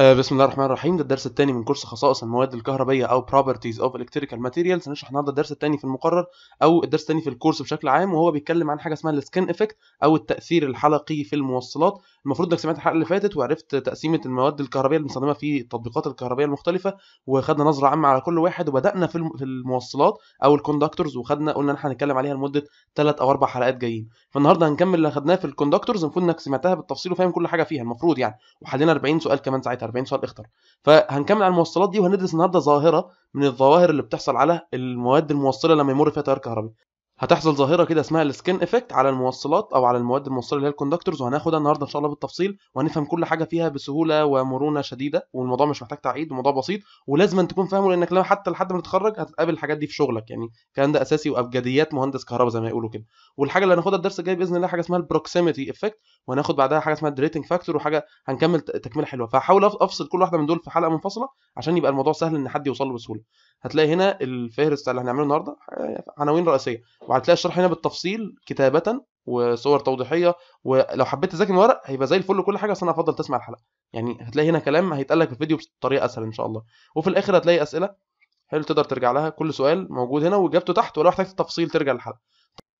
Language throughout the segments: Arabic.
آه، بسم الله الرحمن الرحيم ده الدرس الثاني من كورس خصائص المواد الكهربائيه او properties of electrical materials هنشرح النهارده الدرس الثاني في المقرر او الدرس الثاني في الكورس بشكل عام وهو بيتكلم عن حاجه اسمها السكن افكت او التاثير الحلقي في الموصلات المفروض انك سمعت الحلقه اللي فاتت وعرفت تقسيمه المواد الكهربائيه اللي في التطبيقات الكهربائيه المختلفه وخدنا نظره عامه على كل واحد وبدانا في الموصلات او الكوندكتورز وخدنا قلنا ان احنا هنتكلم عليها لمده 3 او 4 حلقات جايين فالنهارده هنكمل اللي خدناه في الكوندكتورز المفروض انك سمعتها بالتفصيل وفاهم كل حاجه فيها المفروض يعني وحلينا 40 سؤال كمان ساعتها 40 سؤال اختر فهنكمل على الموصلات دي وهندرس النهارده ظاهره من الظواهر اللي بتحصل على المواد الموصله لما يمر فيها تيار كهربي هتحصل ظاهره كده اسمها السكن افكت على الموصلات او على المواد الموصله اللي هي الكوندكتورز وهناخدها النهارده ان شاء الله بالتفصيل وهنفهم كل حاجه فيها بسهوله ومرونه شديده والموضوع مش محتاج تعقيد الموضوع بسيط ولازم تكون فاهمه لانك لو حتى لحد ما تتخرج هتقابل الحاجات دي في شغلك يعني الكلام ده اساسي وابجديات مهندس كهرباء زي ما يقولوا كده والحاجه اللي هناخدها الدرس الجاي باذن الله حاجه اسمها البروكسيميتي افكت وهناخد بعدها حاجه اسمها الريتنج فاكتور وحاجه هنكمل تكمله حلوه فهحاول افصل كل واحده من دول في حلقه منفصله عشان يبقى الموضوع سهل ان حد يوصل له بسهوله هتلاقي هنا الفهرست اللي هنعمله النهارده آه، عناوين رئيسيه وهتلاقي الشرح هنا بالتفصيل كتابه وصور توضيحيه ولو حبيت تذاكر من ورق هيبقى زي الفل كل حاجه بس انا افضل تسمع الحلقه يعني هتلاقي هنا كلام هيتقال لك في الفيديو بطريقه اسهل ان شاء الله وفي الاخر هتلاقي اسئله حلو تقدر ترجع لها كل سؤال موجود هنا واجابته تحت ولو احتجت تفصيل ترجع للحلقه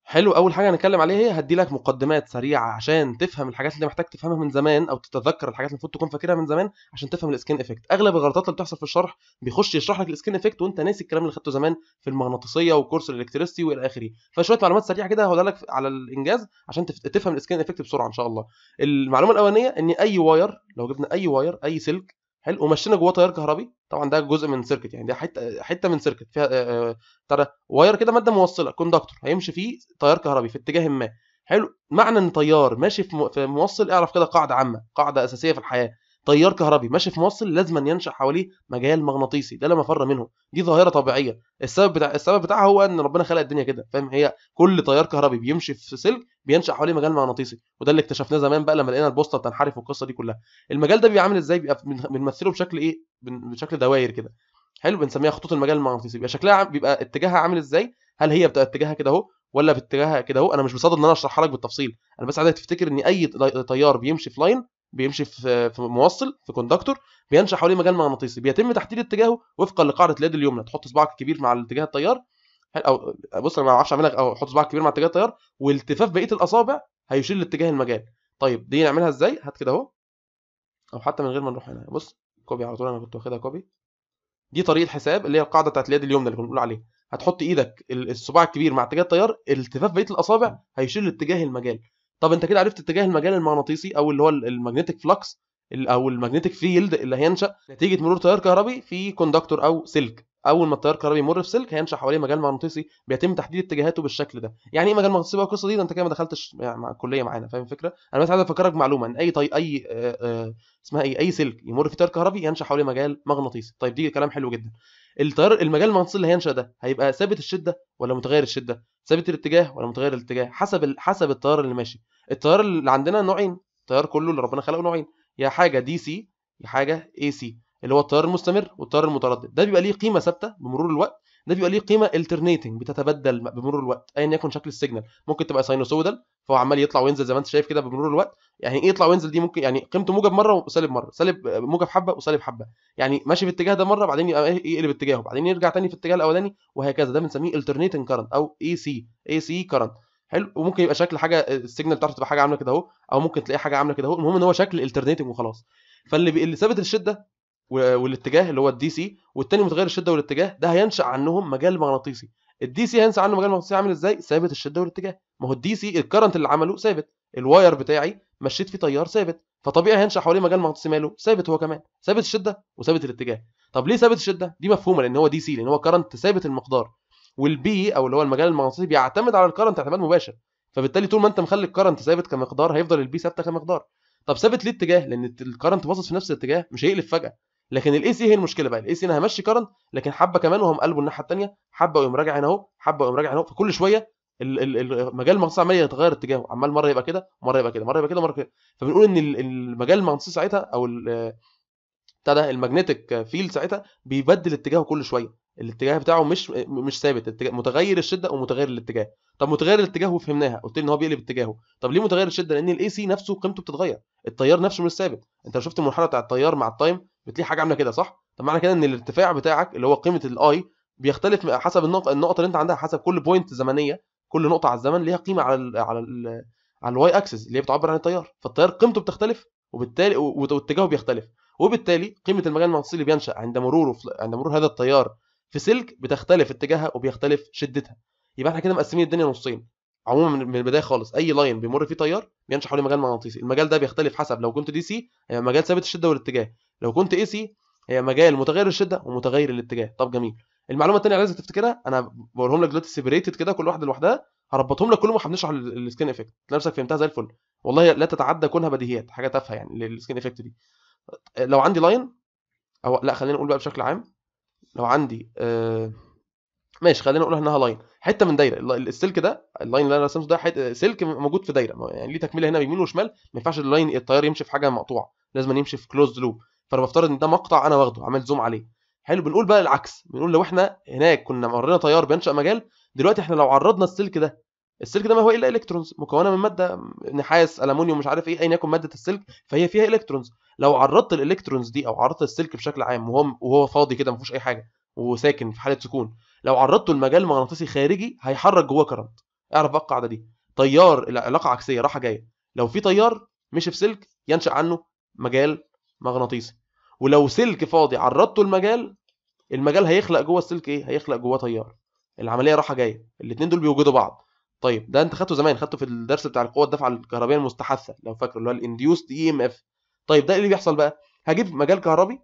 حلو اول حاجه هنتكلم عليها هي هدي لك مقدمات سريعه عشان تفهم الحاجات اللي محتاج تفهمها من زمان او تتذكر الحاجات اللي المفروض تكون فاكرها من زمان عشان تفهم السكين افكت اغلب الغلطات اللي بتحصل في الشرح بيخش يشرح لك السكين افكت وانت ناسي الكلام اللي خدته زمان في المغناطيسيه وكورس الالكتريستي والى اخره فشويه معلومات سريعه كده هقولها لك على الانجاز عشان تفهم السكين افكت بسرعه ان شاء الله المعلومه الاولانيه ان اي واير لو جبنا اي واير اي سلك حلو ومشينا جواه تيار كهربي طبعا ده جزء من سيركت يعني ده حته حته من سيركت فيها ترى واير كده ماده موصله كوندكتور هيمشي فيه تيار كهربي في اتجاه ما حلو معنى ان تيار ماشي في موصل اعرف كده قاعده عامه قاعده اساسيه في الحياه تيار كهربي ماشي في موصل لازم أن ينشا حواليه مجال مغناطيسي ده لا مفر منه دي ظاهره طبيعيه السبب بتاع السبب بتاعها هو ان ربنا خلق الدنيا كده فاهم هي كل تيار كهربي بيمشي في سلك بينشا حواليه مجال مغناطيسي وده اللي اكتشفناه زمان بقى لما لقينا البوسطه بتنحرف والقصه دي كلها المجال ده بيبقى عامل ازاي بيبقى بنمثله بشكل ايه بشكل دوائر كده حلو بنسميها خطوط المجال المغناطيسي بيبقى شكلها بيبقى اتجاهها عامل ازاي هل هي بتبقى اتجاهها كده اهو ولا باتجاهها كده اهو انا مش بصدد ان انا اشرحها لك بالتفصيل انا بس عايزك تفتكر ان اي تيار بيمشي في لاين بيمشي في في موصل في كوندكتور بينشا حواليه مجال مغناطيسي بيتم تحديد اتجاهه وفقا لقاعده اليد اليمنى تحط صباعك الكبير مع اتجاه التيار او بص انا ما اعرفش اعملها او احط صباعك الكبير مع اتجاه التيار والتفاف بقيه الاصابع هيشيل لاتجاه المجال طيب دي نعملها ازاي هات كده اهو او حتى من غير ما نروح هنا بص كوبي على طول انا كنت واخدها كوبي دي طريقه حساب اللي هي القاعده بتاعت اليد اليمنى اللي كنا بنقول عليها هتحط ايدك الصباع الكبير مع اتجاه التيار التفاف بقيه الاصابع هيشيل لاتجاه المجال طب انت كده عرفت اتجاه المجال المغناطيسي او اللي هو الماجنتيك flux او الماجنتيك فيلد اللي هينشا نتيجه مرور تيار كهربي في كوندكتور او سلك اول ما التيار الكهربي يمر في سلك هينشا حواليه مجال مغناطيسي بيتم تحديد اتجاهاته بالشكل ده يعني ايه مجال مغناطيسي بقى القصه دي ده انت كده ما دخلتش يعني مع الكليه معانا فاهم الفكره انا بس عايز افكرك بمعلومه ان اي طي اي آه،, آه اسمها ايه اي سلك يمر في تيار كهربي ينشا حواليه مجال مغناطيسي طيب دي كلام حلو جدا التيار المجال المغناطيسي اللي هينشا ده هيبقى ثابت الشده ولا متغير الشده ثابت الاتجاه ولا متغير الاتجاه حسب ال... حسب التيار اللي ماشي التيار اللي عندنا نوعين التيار كله اللي ربنا خلقه نوعين يا حاجه دي سي يا حاجه اي سي اللي هو التيار المستمر والتيار المتردد ده بيبقى ليه قيمه ثابته بمرور الوقت ده بيبقى ليه قيمه الترنيتنج بتتبدل بمرور الوقت ايا يكن شكل السيجنال ممكن تبقى ساينوسويدال فهو عمال يطلع وينزل زي ما انت شايف كده بمرور الوقت يعني ايه يطلع وينزل دي ممكن يعني قيمته موجب مره وسالب مره سالب موجب حبه وسالب حبه يعني ماشي في الاتجاه ده مره بعدين يقلب اتجاهه بعدين يرجع تاني في الاتجاه الاولاني وهكذا ده بنسميه الترنيتنج كارنت او اي سي اي سي كارنت حلو وممكن يبقى شكل حاجه السيجنال بتاعته تبقى حاجه عامله كده اهو او ممكن تلاقي حاجه عامله كده اهو المهم ان هو شكل الترنيتنج وخلاص فاللي اللي ثابت الشده والاتجاه اللي هو الدي سي والتاني متغير الشده والاتجاه ده هينشا عنهم مجال مغناطيسي الدي سي هينشا عنه مجال مغناطيسي عامل ازاي ثابت الشده والاتجاه ما هو الدي سي الكرنت اللي عمله ثابت الواير بتاعي مشيت فيه تيار ثابت فطبيعي هينشا حواليه مجال مغناطيسي ماله ثابت هو كمان ثابت الشده وثابت الاتجاه طب ليه ثابت الشده دي مفهومه لان هو دي سي لان هو كرنت ثابت المقدار والبي او اللي هو المجال المغناطيسي بيعتمد على الكرنت اعتماد مباشر فبالتالي طول ما انت مخلي الكرنت ثابت كمقدار هيفضل البي ثابته كمقدار طب ثابت ليه اتجاه لان الكرنت باصص في نفس الاتجاه مش هيقلب فجاه لكن الاي سي هي المشكله بقى الاي سي انا همشي كرنت لكن حبه كمان وهم قلبوا الناحيه الثانيه حبه ويقوم راجع هنا اهو حبه ويقوم راجع هنا اهو فكل شويه المجال المغناطيسي عمال يتغير اتجاهه عمال مره يبقى كده مره يبقى كده مره يبقى كده مره كده فبنقول ان المجال المغناطيسي ساعتها او بتاع ده الماجنتيك فيلد ساعتها بيبدل اتجاهه كل شويه الاتجاه بتاعه مش مش ثابت متغير الشده ومتغير الاتجاه طب متغير الاتجاه وفهمناها قلت لي ان هو بيقلب اتجاهه طب ليه متغير الشده لان الاي سي نفسه قيمته بتتغير التيار نفسه مش ثابت انت لو شفت المنحنى بتاع التيار مع التايم بتلاقي حاجه عامله كده صح طب معنى كده ان الارتفاع بتاعك اللي هو قيمه الاي بيختلف حسب النقطه النقطه اللي انت عندها حسب كل بوينت زمنيه كل نقطه على الزمن ليها قيمه على الـ على الـ على الواي اكسس اللي هي بتعبر عن التيار فالتيار قيمته بتختلف وبالتالي واتجاهه بيختلف وبالتالي قيمه المجال المغناطيسي اللي بينشا عند مروره عند مرور هذا التيار في سلك بتختلف اتجاهها وبيختلف شدتها يبقى احنا كده مقسمين الدنيا نصين عموما من البدايه خالص اي لاين بيمر فيه تيار بينشا حواليه مجال مغناطيسي المجال ده بيختلف حسب لو كنت دي سي يعني مجال ثابت الشده والاتجاه لو كنت اي سي هي مجال متغير الشده ومتغير الاتجاه طب جميل المعلومه الثانيه لازم تفتكرها انا بقولهم لك دلوقتي سيبريتد كده كل واحده لوحدها هربطهم لك كلهم وهنشرح السكين افكت نفسك فهمتها زي الفل والله لا تتعدى كونها بديهيات حاجه تافهه يعني السكين افكت دي لو عندي لاين او لا خلينا نقول بقى بشكل عام لو عندي آه ماشي خلينا نقول انها لاين حته من دايره السلك ده اللاين اللي انا رسمته ده حته سلك موجود في دايره يعني ليه تكمله هنا يمين وشمال ما ينفعش اللاين التيار يمشي في حاجه مقطوعه لازم يمشي في كلوز لوب فانا بفترض ان ده مقطع انا واخده عملت زوم عليه حلو بنقول بقى العكس بنقول لو احنا هناك كنا مرينا تيار بينشا مجال دلوقتي احنا لو عرضنا السلك ده السلك ده ما هو الا الكترونز مكونه من ماده نحاس الومنيوم مش عارف ايه ايا يكن ماده السلك فهي فيها الكترونز لو عرضت الالكترونز دي او عرضت السلك بشكل عام وهو وهو فاضي كده ما فيهوش اي حاجه وساكن في حاله سكون لو عرضته لمجال مغناطيسي خارجي هيحرك جواه كرنت اعرف بقى القاعده دي تيار العلاقه عكسيه راحه جايه لو في تيار مشي في سلك ينشا عنه مجال مغناطيسي ولو سلك فاضي عرضته المجال المجال هيخلق جوه السلك ايه هيخلق جوه تيار العمليه رايحه جايه الاثنين دول بيوجدوا بعض طيب ده انت خدته زمان خدته في الدرس بتاع القوه الدافعه الكهربائيه المستحثه لو فاكره اللي هو الانديوست اي ام اف طيب ده ايه اللي بيحصل بقى هجيب مجال كهربي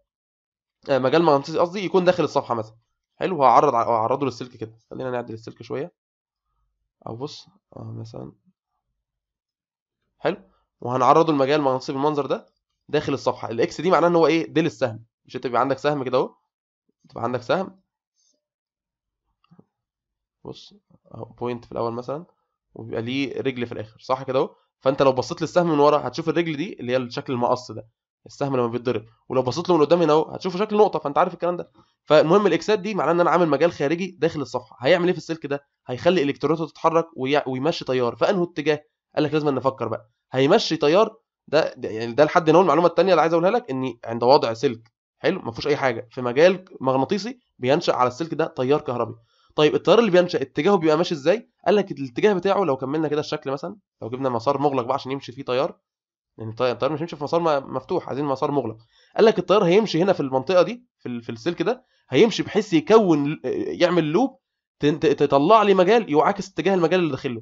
آه مجال مغناطيسي قصدي يكون داخل الصفحه مثلا حلو هعرض هعرضه للسلك كده خلينا نعدل السلك شويه او بص آه مثلا حلو وهنعرضه لمجال مغناطيسي بالمنظر ده داخل الصفحه الاكس دي معناها ان هو ايه ديل السهم مش انت بيبقى عندك سهم كده اهو تبقى عندك سهم بص اهو بوينت في الاول مثلا وبيبقى ليه رجل في الاخر صح كده اهو فانت لو بصيت للسهم من ورا هتشوف الرجل دي اللي هي الشكل المقص ده السهم لما بيتضرب ولو بصيت له من قدام هنا اهو هتشوف شكل نقطه فانت عارف الكلام ده فالمهم الاكسات دي معناه ان انا عامل مجال خارجي داخل الصفحه هيعمل ايه في السلك ده هيخلي الكترونات تتحرك ويمشي تيار فانه اتجاه قال لك لازم نفكر بقى هيمشي تيار ده, يعني ده لحد هنا المعلومه الثانيه اللي عايز اقولها لك ان عند وضع سلك حلو ما فيهوش اي حاجه في مجال مغناطيسي بينشا على السلك ده تيار كهربي طيب التيار اللي بينشا اتجاهه بيبقى ماشي ازاي قال لك الاتجاه بتاعه لو كملنا كده الشكل مثلا لو جبنا مسار مغلق بقى عشان يمشي فيه تيار لان يعني التيار مش هيمشي في مسار مفتوح عايزين مسار مغلق قال لك التيار هيمشي هنا في المنطقه دي في, في السلك ده هيمشي بحيث يكون يعمل لوب تطلع لي مجال يعاكس اتجاه المجال اللي داخله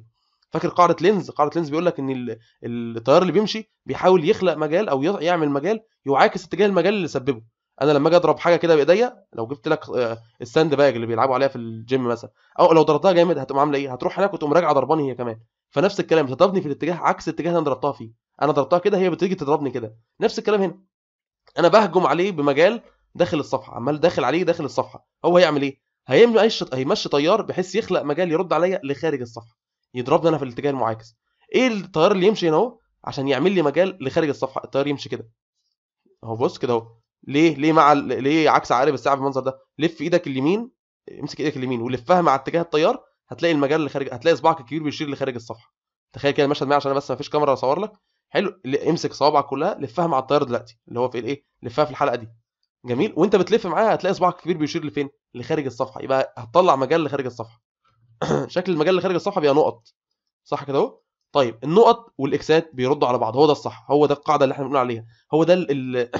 فاكر قاعده لينز قاعده لينز بيقول لك ان التيار اللي بيمشي بيحاول يخلق مجال او يعمل مجال يعاكس اتجاه المجال اللي سببه انا لما اجي اضرب حاجه كده بايديا لو جبت لك آه، الساند باج اللي بيلعبوا عليها في الجيم مثلا او لو ضربتها جامد هتقوم عامله ايه هتروح هناك وتقوم راجعه ضرباني هي كمان فنفس الكلام تضربني في الاتجاه عكس الاتجاه اللي انا ضربتها فيه انا ضربتها كده هي بتيجي تضربني كده نفس الكلام هنا انا بهجم عليه بمجال داخل الصفحه عمال داخل عليه داخل الصفحه هو هيعمل ايه هيمشي هيمشي طيار بحيث يخلق مجال يرد عليا لخارج الصفحه يضربني انا في الاتجاه المعاكس ايه التيار اللي يمشي هنا اهو عشان يعمل لي مجال لخارج الصفحه التيار يمشي كده اهو بص كده اهو ليه ليه مع ليه عكس عقارب الساعه بالمنظر ده لف ايدك اليمين امسك ايدك اليمين ولفها مع اتجاه التيار هتلاقي المجال اللي خارج هتلاقي صباعك الكبير بيشير لخارج الصفحه تخيل كده المشهد معايا عشان انا بس ما فيش كاميرا اصور لك حلو امسك صوابعك كلها لفها مع التيار دلوقتي اللي هو في الايه لفها في الحلقه دي جميل وانت بتلف معاها هتلاقي صباعك الكبير بيشير لفين لخارج الصفحه يبقى هتطلع مجال لخارج الصفحه شكل المجال اللي خارج الصفحه بيبقى نقط صح كده اهو طيب النقط والاكسات بيردوا على بعض هو ده الصح هو ده القاعده اللي احنا بنقول عليها هو ده ال...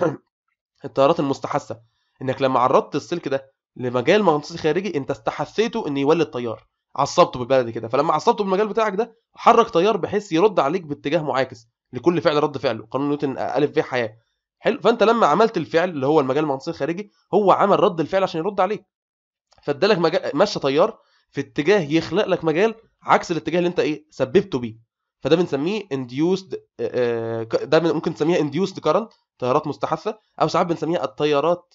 التيارات المستحثه انك لما عرضت السلك ده لمجال مغناطيسي خارجي انت استحثيته ان يولد تيار عصبته بالبلدي كده فلما عصبته بالمجال بتاعك ده حرك تيار بحيث يرد عليك باتجاه معاكس لكل فعل رد فعله قانون نيوتن الف في حياه حلو فانت لما عملت الفعل اللي هو المجال المغناطيسي الخارجي هو عمل رد الفعل عشان يرد عليك فادالك مجال مشى تيار في اتجاه يخلق لك مجال عكس الاتجاه اللي انت ايه سببته بيه فده بنسميه انديوسد آه، آه، ده ممكن تسميها انديوسد كرنت تيارات مستحثه او ساعات بنسميها التيارات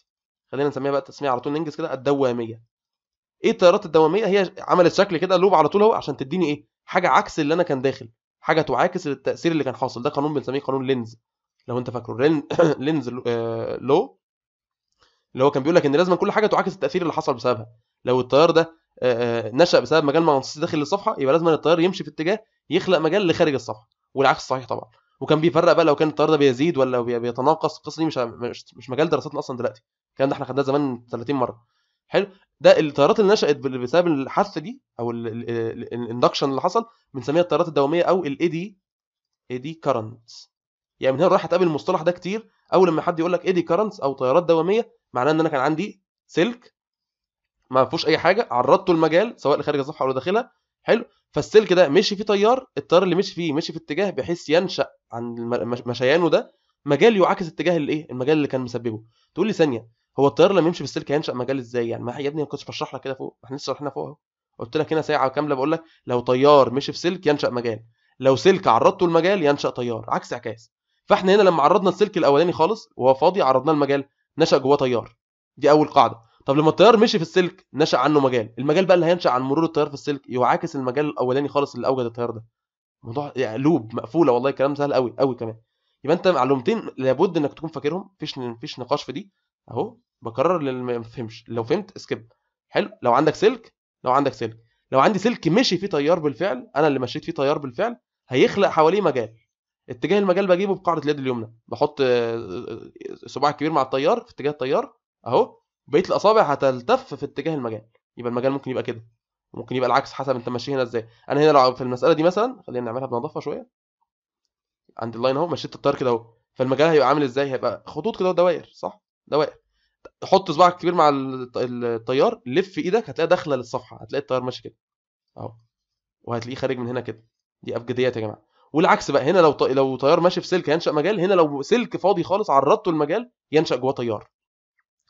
خلينا نسميها بقى تسميه على طول ننجز كده الدواميه ايه التيارات الدواميه هي عملت شكل كده لوب على طول اهو عشان تديني ايه حاجه عكس اللي انا كان داخل حاجه تعاكس التاثير اللي كان حاصل ده قانون بنسميه قانون لينز لو انت فاكره لينز لو آه، اللي هو كان بيقول لك ان لازم كل حاجه تعاكس التاثير اللي حصل بسببها لو التيار ده آه، آه، نشا بسبب مجال مغناطيسي داخل الصفحه يبقى لازم التيار يمشي في اتجاه يخلق مجال لخارج الصفحه والعكس صحيح طبعا وكان بيفرق بقى لو كان التيار ده بيزيد ولا بيتناقص القصه دي مش مش مجال دراستنا اصلا دلوقتي الكلام ده احنا خدناه زمان 30 مره حلو ده التيارات اللي نشات بسبب الحث دي او الاندكشن اللي حصل بنسميها التيارات الدواميه او الاي دي اي دي كارنت يعني من هنا رايح هتقابل المصطلح ده كتير اول لما حد يقول لك اي دي كارنتس او تيارات دواميه معناه ان انا كان عندي سلك ما فيهوش اي حاجه عرضته المجال سواء لخارج الصفحه او داخلها حلو فالسلك ده مشي فيه تيار التيار اللي مشي فيه مشي في اتجاه بحيث ينشا عن مشيانه ده مجال يعاكس اتجاه الايه المجال اللي كان مسببه تقول لي ثانيه هو التيار لما يمشي في السلك هينشا مجال ازاي يعني ما يا ابني ما كنتش بشرح لك كده فوق احنا لسه رحنا فوق اهو قلت لك هنا ساعه كامله بقول لك لو تيار مشي في سلك ينشا مجال لو سلك عرضته المجال ينشا تيار عكس عكاز فاحنا هنا لما عرضنا السلك الاولاني خالص وهو فاضي عرضناه المجال نشا جواه تيار دي اول قاعده طب لما التيار مشي في السلك نشا عنه مجال المجال بقى اللي هينشا عن مرور التيار في السلك يعاكس المجال الاولاني خالص اللي اوجد التيار ده موضوع يعني لوب مقفوله والله كلام سهل قوي قوي كمان يبقى انت معلومتين لابد انك تكون فاكرهم مفيش مفيش نقاش في دي اهو بكرر للي ما فهمش لو فهمت اسكيب حلو لو عندك سلك لو عندك سلك لو عندي سلك مشي فيه تيار بالفعل انا اللي مشيت فيه تيار بالفعل هيخلق حواليه مجال اتجاه المجال بجيبه بقاعده اليد اليمنى بحط آه، آه، آه، صباع كبير مع التيار في اتجاه التيار اهو بقيه الاصابع هتلتف في اتجاه المجال يبقى المجال ممكن يبقى كده ممكن يبقى العكس حسب انت ماشي هنا ازاي انا هنا لو في المساله دي مثلا خلينا نعملها بنظافه شويه عند اللاين اهو مشيت التار كده اهو فالمجال هيبقى عامل ازاي هيبقى خطوط كده ودوائر صح دوائر حط صباعك الكبير مع التيار لف ايدك هتلاقيها داخله للصفحه هتلاقي التيار ماشي كده اهو وهتلاقيه خارج من هنا كده دي ابجديات يا جماعه والعكس بقى هنا لو لو تيار ماشي في سلك هينشا مجال هنا لو سلك فاضي خالص عرضته المجال ينشا جواه تيار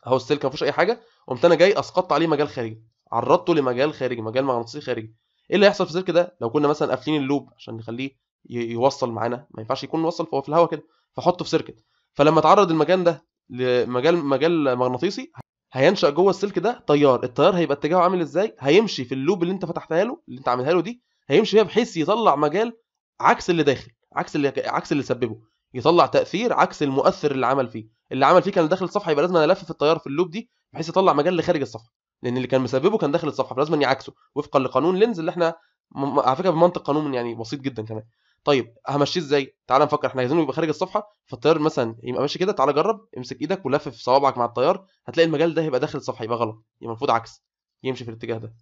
اهو السلك كان فيهوش اي حاجه قمت انا جاي اسقطت عليه مجال خارجي عرضته لمجال خارجي مجال مغناطيسي خارجي ايه اللي هيحصل في السلك ده لو كنا مثلا قافلين اللوب عشان نخليه يوصل معانا ما ينفعش يكون وصل فهو في الهواء كده فحطه في سيركت فلما تعرض المجال ده لمجال مجال مغناطيسي هينشا جوه السلك ده تيار التيار هيبقى اتجاهه عامل ازاي هيمشي في اللوب اللي انت فتحتها له اللي انت عاملها له دي هيمشي فيها بحيث يطلع مجال عكس اللي داخل عكس اللي عكس اللي سببه يطلع تاثير عكس المؤثر اللي عمل فيه اللي عمل فيه كان داخل الصفحه يبقى لازم انا الف في التيار في اللوب دي بحيث يطلع مجال لخارج الصفحه لان اللي كان مسببه كان داخل الصفحه فلازم اني عكسه وفقا لقانون لينز اللي احنا م... على فكره بمنطق قانون يعني بسيط جدا كمان طيب همشيه ازاي تعال نفكر احنا عايزينه يبقى خارج الصفحه فالتيار مثلا يبقى ماشي كده تعال جرب امسك ايدك ولفف صوابعك مع التيار هتلاقي المجال ده هيبقى داخل الصفحه يبقى غلط يبقى المفروض عكس يمشي في الاتجاه ده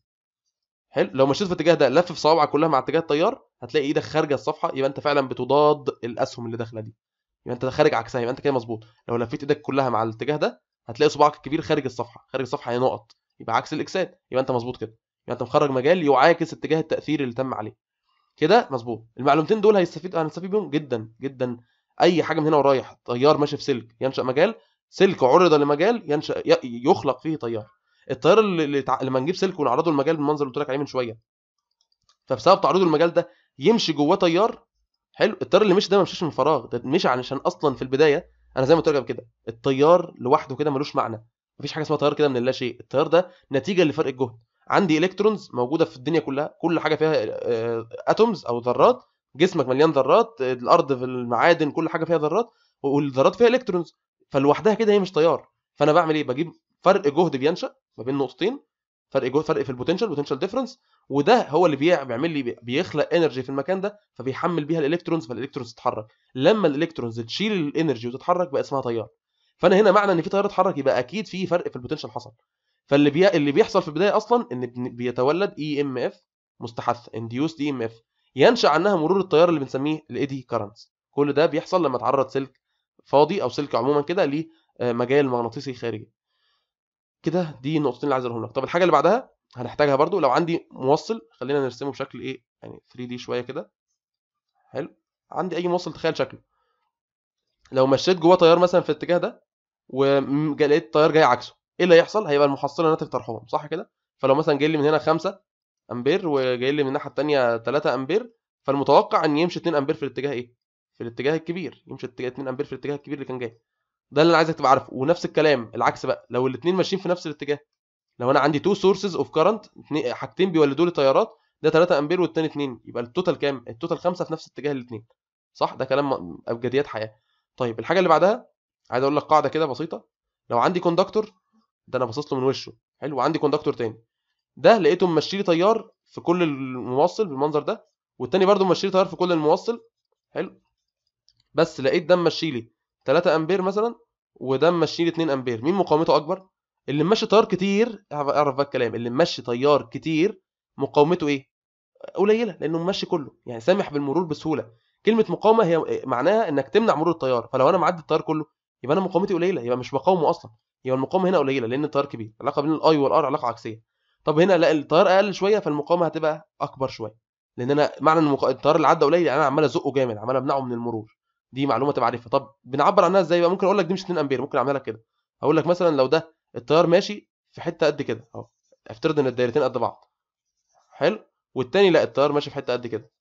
حلو لو مشيت في الاتجاه ده لفف صوابعك كلها مع اتجاه التيار هتلاقي ايدك خارجه الصفحه يبقى انت فعلا بتضاد الاسهم اللي داخله دي يبقى انت خارج عكسها يبقى انت كده مظبوط لو لفيت ايدك كلها مع الاتجاه ده هتلاقي صباعك الكبير خارج الصفحه خارج الصفحه هي نقط يبقى عكس الاكساد يبقى انت مظبوط كده يبقى انت مخرج مجال يعاكس اتجاه التاثير اللي تم عليه كده مظبوط المعلومتين دول هيستفيد هنستفيد بيهم جدا جدا اي حاجه من هنا ورايح طيار ماشي في سلك ينشا مجال سلك عرض لمجال ينشا يخلق فيه تيار التيار اللي لما نجيب سلك ونعرضه للمجال بالمنظر اللي قلت لك عليه من شويه فبسبب تعريضه المجال ده يمشي جواه تيار حلو الطيار اللي مشي ده ما مشيش من فراغ ده مشي علشان اصلا في البدايه انا زي ما قلت كده الطيار لوحده كده ملوش معنى مفيش حاجه اسمها طيار كده من اللا شيء الطيار ده نتيجه لفرق الجهد عندي الكترونز موجوده في الدنيا كلها كل حاجه فيها اتومز آه، او ذرات جسمك مليان ذرات الارض في المعادن كل حاجه فيها ذرات والذرات فيها الكترونز فلوحدها كده هي مش طيار فانا بعمل ايه بجيب فرق جهد بينشا ما بين نقطتين فرق جهد فرق في البوتنشال بوتنشال ديفرنس وده هو اللي بيعمل لي بيخلق انرجي في المكان ده فبيحمل بيها الالكترونز فالالكترونز تتحرك لما الالكترونز تشيل الانرجي وتتحرك بقى اسمها تيار فانا هنا معنى ان في تيار اتحرك يبقى اكيد في فرق في البوتنشال حصل فاللي بي... اللي بيحصل في البدايه اصلا ان بيتولد اي ام اف مستحث انديوسد اي ام اف ينشا عنها مرور التيار اللي بنسميه الايدي كارنتس كل ده بيحصل لما تعرض سلك فاضي او سلك عموما كده لمجال مغناطيسي خارجي كده دي النقطتين اللي عايز اقولهم لك طب الحاجه اللي بعدها هنحتاجها برده لو عندي موصل خلينا نرسمه بشكل ايه يعني 3 دي شويه كده حلو عندي اي موصل تخيل شكله لو مشيت جواه تيار مثلا في الاتجاه ده ولقيت التيار جاي عكسه ايه اللي هيحصل هيبقى المحصله ناتج طرحهم صح كده فلو مثلا جاي لي من هنا 5 امبير وجاي لي من الناحيه الثانيه 3 امبير فالمتوقع ان يمشي 2 امبير في الاتجاه ايه في الاتجاه الكبير يمشي 2 امبير في الاتجاه الكبير اللي كان جاي ده اللي انا عايزك تبقى عارفه ونفس الكلام العكس بقى لو الاثنين ماشيين في نفس الاتجاه لو انا عندي تو سورسز اوف كارنت حاجتين بيولدوا لي تيارات ده 3 امبير والثاني 2 يبقى التوتال كام التوتال 5 في نفس اتجاه الاثنين صح ده كلام ابجديات حياه طيب الحاجه اللي بعدها عايز اقول لك قاعده كده بسيطه لو عندي كوندكتور ده انا باصص له من وشه حلو وعندي كوندكتور تاني ده لقيته ممشي لي تيار في كل الموصل بالمنظر ده والتاني برده ممشي لي تيار في كل الموصل حلو بس لقيت ده ممشي لي 3 امبير مثلا وده ماشي لي 2 امبير مين مقاومته اكبر اللي ماشي تيار كتير اعرف بقى الكلام اللي ماشي تيار كتير مقاومته ايه قليله لانه ماشي كله يعني سامح بالمرور بسهوله كلمه مقاومه هي معناها انك تمنع مرور التيار فلو انا معدي التيار كله يبقى انا مقاومتي قليله يبقى مش بقاومه اصلا يبقى المقاومه هنا قليله لان التيار كبير العلاقه بين الاي والار علاقه عكسيه طب هنا لا التيار اقل شويه فالمقاومه هتبقى اكبر شويه لان انا معنى ان المق... التيار اللي عدى قليل يعني انا عمال ازقه جامد عمال امنعه من المرور دي معلومه تبقى عارفها طب بنعبر عنها ازاي بقى ممكن اقول لك دي مش 2 امبير ممكن اعملها لك كده اقول لك مثلا لو ده التيار ماشي في حته قد كده اهو افترض ان الدايرتين قد بعض حلو والتاني لا التيار ماشي في حته قد كده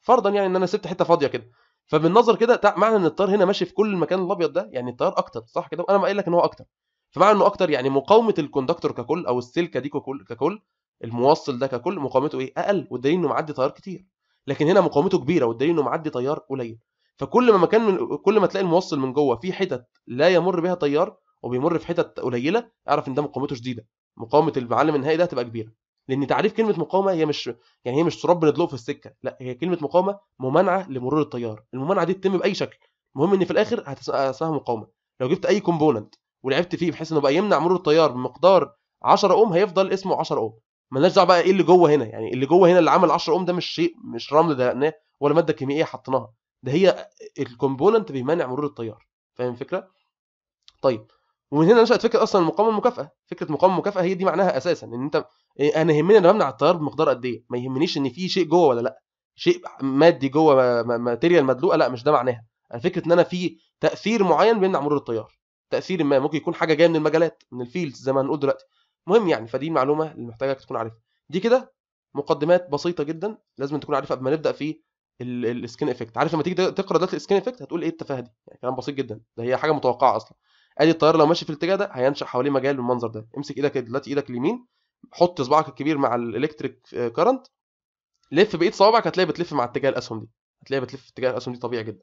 فرضا يعني ان انا سبت حته فاضيه كده فبالنظر كده معنى ان التيار هنا ماشي في كل المكان الابيض ده يعني التيار اكتر صح كده وانا ما قايل لك ان هو اكتر فمعنى انه اكتر يعني مقاومه الكوندكتور ككل او السلكه دي ككل ككل الموصل ده ككل مقاومته ايه اقل والدليل انه معدي تيار كتير لكن هنا مقاومته كبيره والدليل انه معدي تيار قليل فكل ما مكان من كل ما تلاقي الموصل من جوه فيه حتت لا يمر بها تيار وبيمر في حتت قليله اعرف ان ده مقاومته شديده مقاومه المعلم النهائي ده هتبقى كبيره لان تعريف كلمه مقاومه هي مش يعني هي مش تراب بندلقه في السكه لا هي كلمه مقاومه ممانعه لمرور التيار الممانعه دي تتم باي شكل المهم ان في الاخر هتسمى مقاومه لو جبت اي كومبوننت ولعبت فيه بحيث انه بقى يمنع مرور التيار بمقدار 10 اوم هيفضل اسمه 10 اوم مالناش دعوه بقى ايه اللي جوه هنا يعني اللي جوه هنا اللي عمل 10 اوم ده مش شيء مش رمل ده ولا ماده كيميائيه حطيناها ده هي الكومبوننت بيمنع مرور التيار فاهم الفكره طيب ومن هنا نشات فكره اصلا المقاومه المكافاه فكره مقاومه المكافاه هي دي معناها اساسا ان انت إيه، انا يهمني انا بمنع التيار بمقدار قد ايه ما يهمنيش ان في شيء جوه ولا لا شيء مادي جوه ماتيريال مدلوقه لا مش ده معناها يعني فكره ان انا في تاثير معين بيمنع مرور التيار تاثير ما ممكن يكون حاجه جايه من المجالات من الفيلدز زي ما هنقول دلوقتي مهم يعني فدي معلومه اللي محتاجك تكون عارفها دي كده مقدمات بسيطه جدا لازم تكون عارفها قبل ما نبدا في السكين افكت عارف لما تيجي تقرا دلوقتي السكين افكت هتقول ايه التفاهه دي يعني كلام بسيط جدا ده هي حاجه متوقعه اصلا ادي الطيار لو ماشي في الاتجاه ده هينشا حواليه مجال بالمنظر ده امسك ايدك دلوقتي ايدك اليمين حط صباعك الكبير مع الالكتريك آه، كارنت لف بايد صوابعك هتلاقي بتلف مع اتجاه الاسهم دي هتلاقي بتلف في اتجاه الاسهم دي طبيعي جدا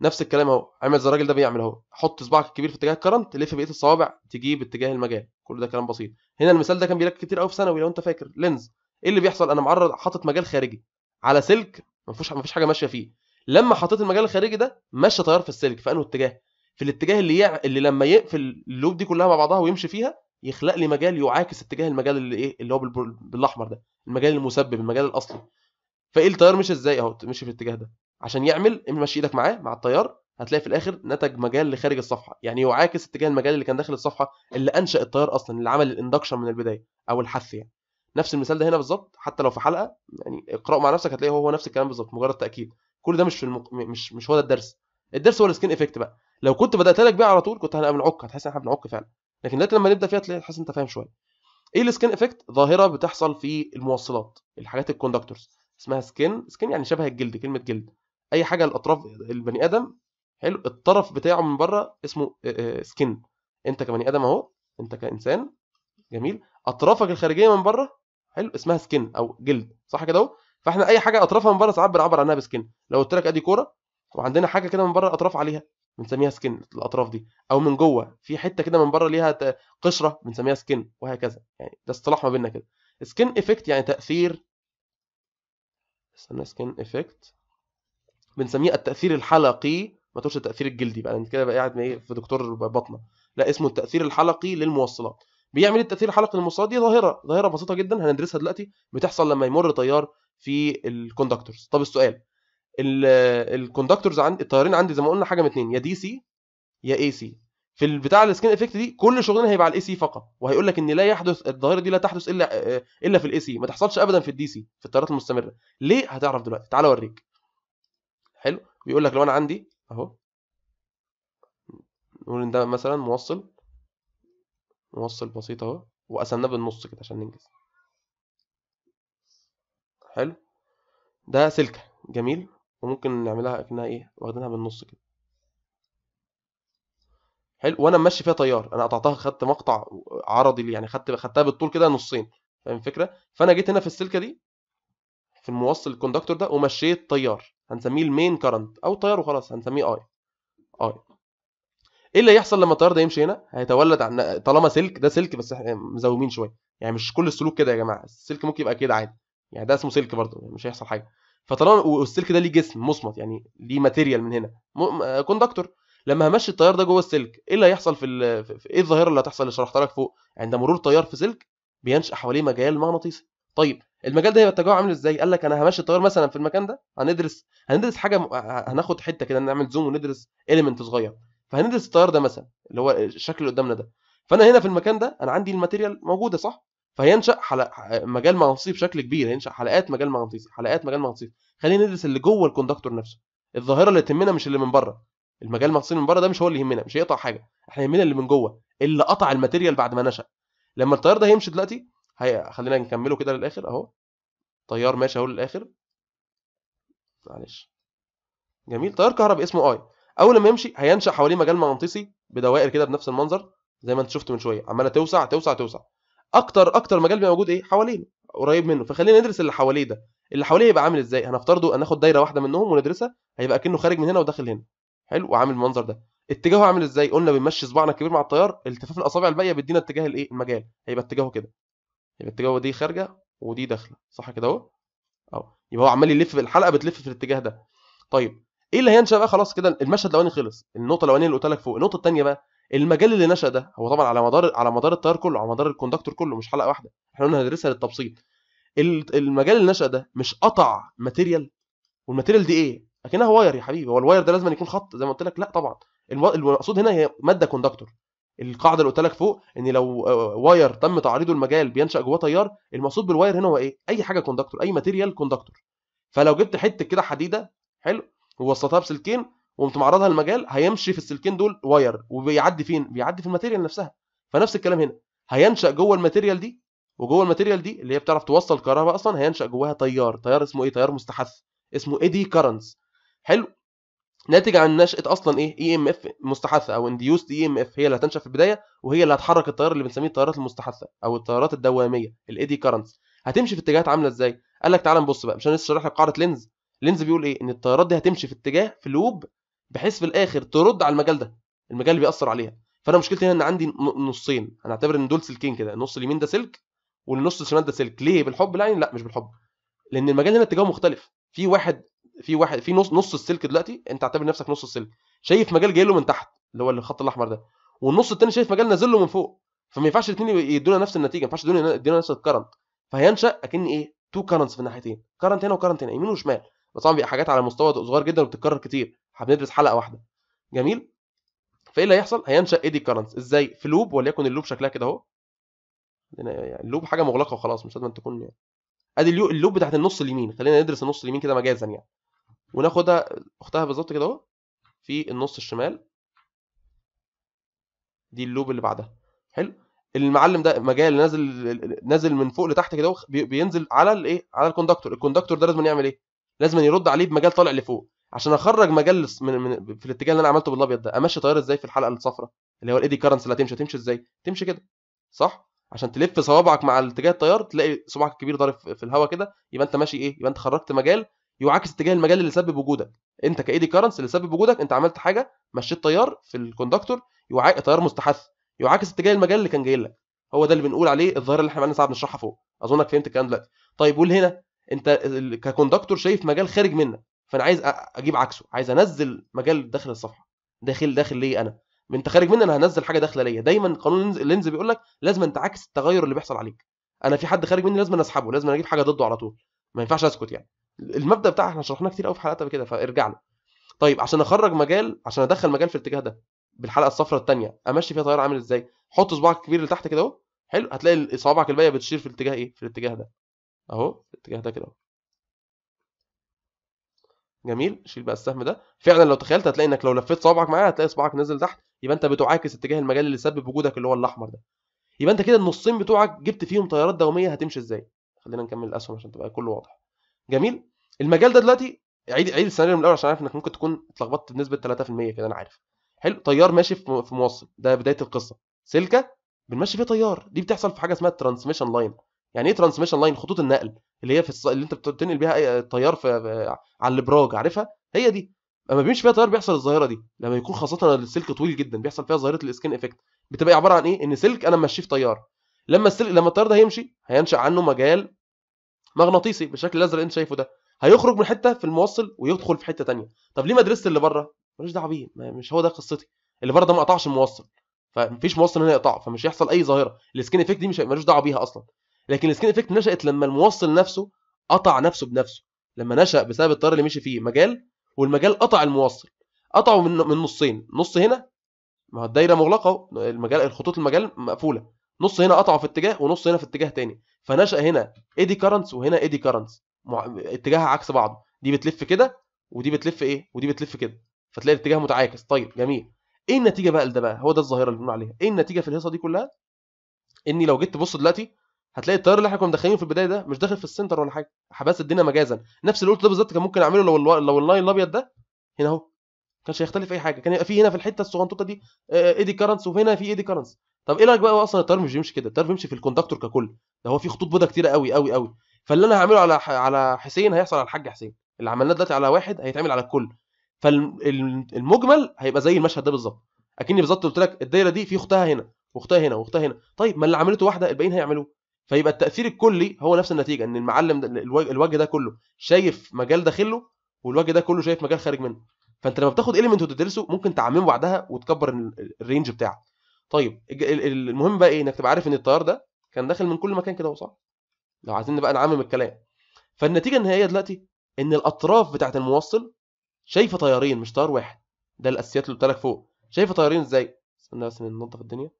نفس الكلام اهو عمل زي الراجل ده بيعمل اهو حط صباعك الكبير في اتجاه الكرنت لف بقيه الصوابع تجيب اتجاه المجال كل ده كلام بسيط هنا المثال ده كان بيركب كتير قوي في ثانوي لو انت فاكر لينز ايه اللي بيحصل انا معرض حاطط مجال خارجي على سلك ما فيهوش ما فيش حاجه ماشيه فيه لما حطيت المجال الخارجي ده مشى طيار في السلك في انه اتجاه في الاتجاه اللي يع... اللي لما يقفل اللوب دي كلها مع بعضها ويمشي فيها يخلق لي مجال يعاكس اتجاه المجال اللي ايه اللي هو بالاحمر ده المجال المسبب المجال الاصلي فايه التيار مشي ازاي اهو مشي في الاتجاه ده عشان يعمل مشي ايدك معاه مع التيار هتلاقي في الاخر نتج مجال لخارج الصفحه يعني يعاكس اتجاه المجال اللي كان داخل الصفحه اللي انشا التيار اصلا اللي عمل الاندكشن من البدايه او الحث يعني نفس المثال ده هنا بالظبط حتى لو في حلقه يعني اقراه مع نفسك هتلاقي هو هو نفس الكلام بالظبط مجرد تاكيد كل ده مش في المق... مش مش هو ده الدرس الدرس هو السكين افكت بقى لو كنت بدات لك بيه على طول كنت هنبقى بنعك هتحس ان احنا بنعك فعلا لكن دلوقتي لما نبدا فيها تلاقي تحس انت فاهم شويه ايه السكين افكت ظاهره بتحصل في الموصلات الحاجات الكوندكتورز اسمها سكين سكين يعني شبه الجلد كلمه جلد اي حاجه الاطراف البني ادم حلو الطرف بتاعه من بره اسمه سكين انت كبني ادم اهو انت كانسان جميل اطرافك الخارجيه من بره حلو اسمها سكن او جلد صح كده اهو فاحنا اي حاجه اطرافها من بره ساعات بنعبر عنها بسكن لو قلت لك ادي كوره وعندنا حاجه كده من بره الاطراف عليها بنسميها سكن الاطراف دي او من جوه في حته كده من بره ليها قشره بنسميها سكن وهكذا يعني ده اصطلاح ما بيننا كده سكن افكت يعني تاثير استنى سكن افكت بنسميه التاثير الحلقي ما تقولش التاثير الجلدي بقى انت كده بقى قاعد إيه، في دكتور بطنه لا اسمه التاثير الحلقي للموصلات بيعمل التأثير الحلقي المصاد دي ظاهرة ظاهرة بسيطة جدا هندرسها دلوقتي بتحصل لما يمر تيار في الكوندكتورز طب السؤال الكوندكتورز عند الطيارين عندي زي ما قلنا حاجة من اتنين يا دي سي يا اي سي في البتاع السكين افكت دي كل شغلنا هيبقى على الاي سي فقط وهيقول لك ان لا يحدث الظاهره دي لا تحدث الا آه، الا في الاي سي ما تحصلش ابدا في الدي سي في التيارات المستمره ليه هتعرف دلوقتي تعال اوريك حلو بيقول لك لو انا عندي اهو نقول ان ده مثلا موصل نوصل بسيط اهو وقسمناه بالنص كده عشان ننجز حلو ده سلكة جميل وممكن نعملها اكنها ايه واخدينها بالنص كده حلو وانا ماشي فيها طيار انا قطعتها خدت مقطع عرضي يعني خدت خدتها بالطول كده نصين فاهم الفكره فانا جيت هنا في السلكه دي في الموصل الكوندكتور ده ومشيت طيار هنسميه المين كارنت او طيار وخلاص هنسميه اي اي ايه اللي هيحصل لما التيار ده يمشي هنا هيتولد عن طالما سلك ده سلك بس احنا مزومين شويه يعني مش كل السلوك كده يا جماعه السلك ممكن يبقى كده عادي يعني ده اسمه سلك برضه يعني مش هيحصل حاجه فطالما والسلك ده ليه جسم مصمت يعني ليه ماتيريال من هنا كوندكتور لما همشي التيار ده جوه السلك ايه اللي هيحصل في, في ايه الظاهره اللي هتحصل اللي شرحتها لك فوق عند يعني مرور التيار في سلك بينشا حواليه مجال مغناطيسي طيب المجال ده هيبقى التجاوب عامل ازاي قال لك انا همشي التيار مثلا في المكان ده هندرس هندرس حاجه هناخد حته كده نعمل زوم وندرس اليمنت صغير فهندرس التيار ده مثلا اللي هو الشكل اللي قدامنا ده فانا هنا في المكان ده انا عندي الماتيريال موجوده صح فينشا حلق... مجال مغناطيسي بشكل كبير هينشا حلقات مجال مغناطيسي حلقات مجال مغناطيسي خلينا ندرس اللي جوه الكوندكتور نفسه الظاهره اللي تهمنا مش اللي من بره المجال المغناطيسي من بره ده مش هو اللي يهمنا مش هيقطع حاجه احنا يهمنا اللي من جوه اللي قطع الماتيريال بعد ما نشا لما التيار ده هيمشي دلوقتي هي... خلينا نكمله كده للاخر اهو تيار ماشي اهو للاخر معلش جميل تيار كهربي اسمه اي اول لما يمشي هينشا حواليه مجال مغناطيسي بدوائر كده بنفس المنظر زي ما انت شفت من شويه عماله توسع توسع توسع اكتر اكتر مجال بيبقى موجود ايه حوالينا قريب منه فخلينا ندرس اللي حواليه ده اللي حواليه يبقى عامل ازاي هنفترضه هناخد دايره واحده منهم وندرسها هيبقى كانه خارج من هنا وداخل هنا حلو وعامل المنظر ده اتجاهه عامل ازاي قلنا بنمشي صباعنا الكبير مع التيار التفاف الاصابع الباقيه بيدينا اتجاه الايه المجال هيبقى اتجاهه كده يبقى اتجاهه دي خارجه ودي داخله صح كده اهو اهو يبقى هو عمال يلف في الحلقه بتلف في الاتجاه ده طيب ايه اللي هينشا بقى خلاص كده المشهد الاولاني خلص النقطه الاولانيه اللي قلت لك فوق النقطه الثانيه بقى المجال اللي نشا ده هو طبعا على مدار على مدار التيار كله على مدار الكوندكتور كله مش حلقه واحده احنا قلنا هندرسها للتبسيط المجال اللي نشا ده مش قطع ماتيريال والماتيريال دي ايه اكنها واير يا حبيبي هو الواير ده لازم يكون خط زي ما قلت لك لا طبعا المقصود هنا هي ماده كوندكتور القاعده اللي قلت لك فوق ان لو آه، واير تم تعريضه المجال بينشا جواه تيار المقصود بالواير هنا هو ايه اي حاجه كوندكتور اي ماتيريال كوندكتور فلو جبت حته كده حديده حلو ووسطها بسلكين وقمت معرضها للمجال هيمشي في السلكين دول واير وبيعدي فين بيعدي في الماتيريال نفسها فنفس الكلام هنا هينشا جوه الماتيريال دي وجوه الماتيريال دي اللي هي بتعرف توصل كهرباء اصلا هينشا جواها تيار تيار اسمه ايه تيار مستحث اسمه ايدي كارنتس حلو ناتج عن نشاه اصلا ايه اي ام اف مستحثه او انديوست اي ام اف هي اللي هتنشا في البدايه وهي اللي هتحرك التيار اللي بنسميه التيارات المستحثه او التيارات الدواميه الايدي كارنتس هتمشي في اتجاهات عامله ازاي قال لك تعالى نبص بقى مش هنشرح لك قاعده لينز لينز بيقول ايه ان التيارات دي هتمشي في اتجاه في اللوب بحيث في الاخر ترد على المجال ده المجال اللي بيأثر عليها فانا مشكلتي هنا ان عندي نصين هنعتبر ان دول سلكين كده النص اليمين ده سلك والنص الشمال ده سلك ليه بالحب العين يعني لا مش بالحب لان المجال هنا اتجاهه مختلف في واحد في واحد في نص نص السلك دلوقتي انت اعتبر نفسك نص السلك شايف مجال جاي له من تحت اللي هو الخط الاحمر ده والنص التاني شايف مجال نازل له من فوق فما ينفعش الاثنين يدونا نفس النتيجه ما ينفعش يدونا نفس الكرنت فهينشا اكن ايه تو كرنتس في الناحيتين كرنت هنا وكرنت هنا يمين وشمال بس طبعا بيبقى حاجات على مستوى صغير جدا وبتتكرر كتير هندرس حلقه واحده جميل فايه اللي هيحصل هينشا ايدي كارنتس ازاي في لوب وليكن اللوب شكلها كده اهو يعني اللوب حاجه مغلقه وخلاص مش لازم تكون يعني ادي اللوب بتاعت النص اليمين خلينا ندرس النص اليمين كده مجازا يعني وناخدها اختها بالظبط كده اهو في النص الشمال دي اللوب اللي بعدها حلو المعلم ده مجال نازل نازل من فوق لتحت كده بينزل على الايه على الكوندكتور الكوندكتور ده لازم يعمل ايه لازم يرد عليه بمجال طالع لفوق عشان اخرج مجال من, من في الاتجاه اللي انا عملته بالابيض ده امشي طياره ازاي في الحلقه الصفراء اللي هو الايدي كارنس اللي هتمشي هتمشي ازاي تمشي كده صح عشان تلف صوابعك مع الاتجاه التيار تلاقي صباعك الكبير ضارب في الهواء كده يبقى انت ماشي ايه يبقى انت خرجت مجال يعاكس اتجاه المجال اللي سبب وجودك انت كايدي كارنس اللي سبب وجودك انت عملت حاجه مشيت تيار في الكوندكتور يعاكس تيار مستحث يعاكس اتجاه المجال اللي كان جاي لك هو ده اللي بنقول عليه الظاهره اللي احنا بقالنا نشرحها فوق اظنك فهمت الكلام دلوقتي طيب قول هنا انت ككوندكتور شايف مجال خارج منك فانا عايز اجيب عكسه عايز انزل مجال داخل الصفحه داخل داخل ليه انا انت خارج مني انا هنزل حاجه داخله ليا دايما قانون اللينز بيقول لك لازم انت عكس التغير اللي بيحصل عليك انا في حد خارج مني لازم اسحبه لازم اجيب حاجه ضده على طول ما ينفعش اسكت يعني المبدا بتاع احنا شرحناه كتير قوي في حلقات قبل كده فارجع له طيب عشان اخرج مجال عشان ادخل مجال في الاتجاه ده بالحلقه الصفراء الثانيه امشي فيها طياره عامل ازاي حط صباعك الكبير اللي تحت كده اهو حلو هتلاقي صوابعك الباقيه بتشير في الاتجاه ايه في الاتجاه ده اهو في الاتجاه ده كده اهو جميل شيل بقى السهم ده فعلا لو تخيلت هتلاقي انك لو لفيت صابعك معاه هتلاقي صباعك نزل تحت يبقى انت بتعاكس اتجاه المجال اللي سبب وجودك اللي هو الاحمر ده يبقى انت كده النصين بتوعك جبت فيهم تيارات دوميه هتمشي ازاي خلينا نكمل الاسهم عشان تبقى كله واضح جميل المجال ده دلوقتي عيد عيد السيناريو من الاول عشان عارف انك ممكن تكون اتلخبطت بنسبه 3% كده انا عارف حلو طيار ماشي في موصل ده بدايه القصه سلكه بنمشي فيه طيار دي بتحصل في حاجه اسمها الترانسميشن لاين يعني ايه ترانسميشن لاين خطوط النقل اللي هي في الص... اللي انت بتنقل بيها التيار في... في... على الابراج عارفها هي دي لما بيمشي فيها تيار بيحصل الظاهره دي لما يكون خاصه السلك طويل جدا بيحصل فيها ظاهره الاسكين افكت بتبقى عباره عن ايه ان سلك انا ماشيه في تيار لما السلك لما التيار ده هيمشي هينشا عنه مجال مغناطيسي بالشكل الازرق اللي انت شايفه ده هيخرج من حته في الموصل ويدخل في حته ثانيه طب ليه ما درست اللي بره ماليش دعوه بيه مش هو ده قصتي اللي بره ده ما قطعش الموصل فمفيش موصل هنا يقطعه فمش هيحصل اي ظاهره الاسكين افكت دي مش ملوش دعوه بيها اصلا لكن السكين افكت نشات لما الموصل نفسه قطع نفسه بنفسه لما نشا بسبب التيار اللي مشي فيه مجال والمجال قطع الموصل قطعه من من نصين نص هنا ما هو الدايره مغلقه المجال الخطوط المجال مقفوله نص هنا قطعه في اتجاه ونص هنا في اتجاه تاني فنشا هنا ايدي كارنتس وهنا ايدي كارنتس اتجاهها عكس بعضه دي بتلف كده ودي بتلف ايه ودي بتلف كده فتلاقي الاتجاه متعاكس طيب جميل ايه النتيجه بقى ده بقى هو ده الظاهره اللي بنقول عليها ايه النتيجه في الهيصه دي كلها اني لو جيت تبص دلوقتي هتلاقي التيار اللي احنا كنا مدخلينه في البدايه ده مش داخل في السنتر ولا حاجه حبس الدنيا مجازا نفس اللي قلته ده بالظبط كان ممكن اعمله لو الو... لو اللاين الابيض ده هنا اهو ما كانش هيختلف اي حاجه كان يبقى في هنا في الحته الصغنطوطه دي آه، آه، ايدي كارنس وهنا في ايدي كارنس طب ايه رايك بقى اصلا التيار مش بيمشي كده التيار بيمشي في الكوندكتور ككل ده هو في خطوط بيضاء كتيره قوي قوي قوي فاللي انا هعمله على على حسين هيحصل على الحاج حسين اللي عملناه دلوقتي على واحد هيتعمل على الكل فالمجمل هيبقى زي المشهد ده بالظبط اكني بالظبط قلت لك الدايره دي في اختها هنا واختها هنا واختها هنا طيب ما اللي عملته واحده الباقيين هيعملوه فيبقى التاثير الكلي هو نفس النتيجه ان المعلم ده الوجه ده كله شايف مجال داخله والوجه ده كله شايف مجال خارج منه فانت لما بتاخد اليمنت وتدرسه ممكن تعممه بعدها وتكبر الرينج بتاعك طيب المهم بقى ايه انك تبقى عارف ان التيار ده كان داخل من كل مكان كده وصح لو عايزين بقى نعمم الكلام فالنتيجه النهائيه دلوقتي ان الاطراف بتاعه الموصل شايفه تيارين مش تيار واحد ده الاساسيات اللي قلت لك فوق شايفه تيارين ازاي استنى بس ننظف الدنيا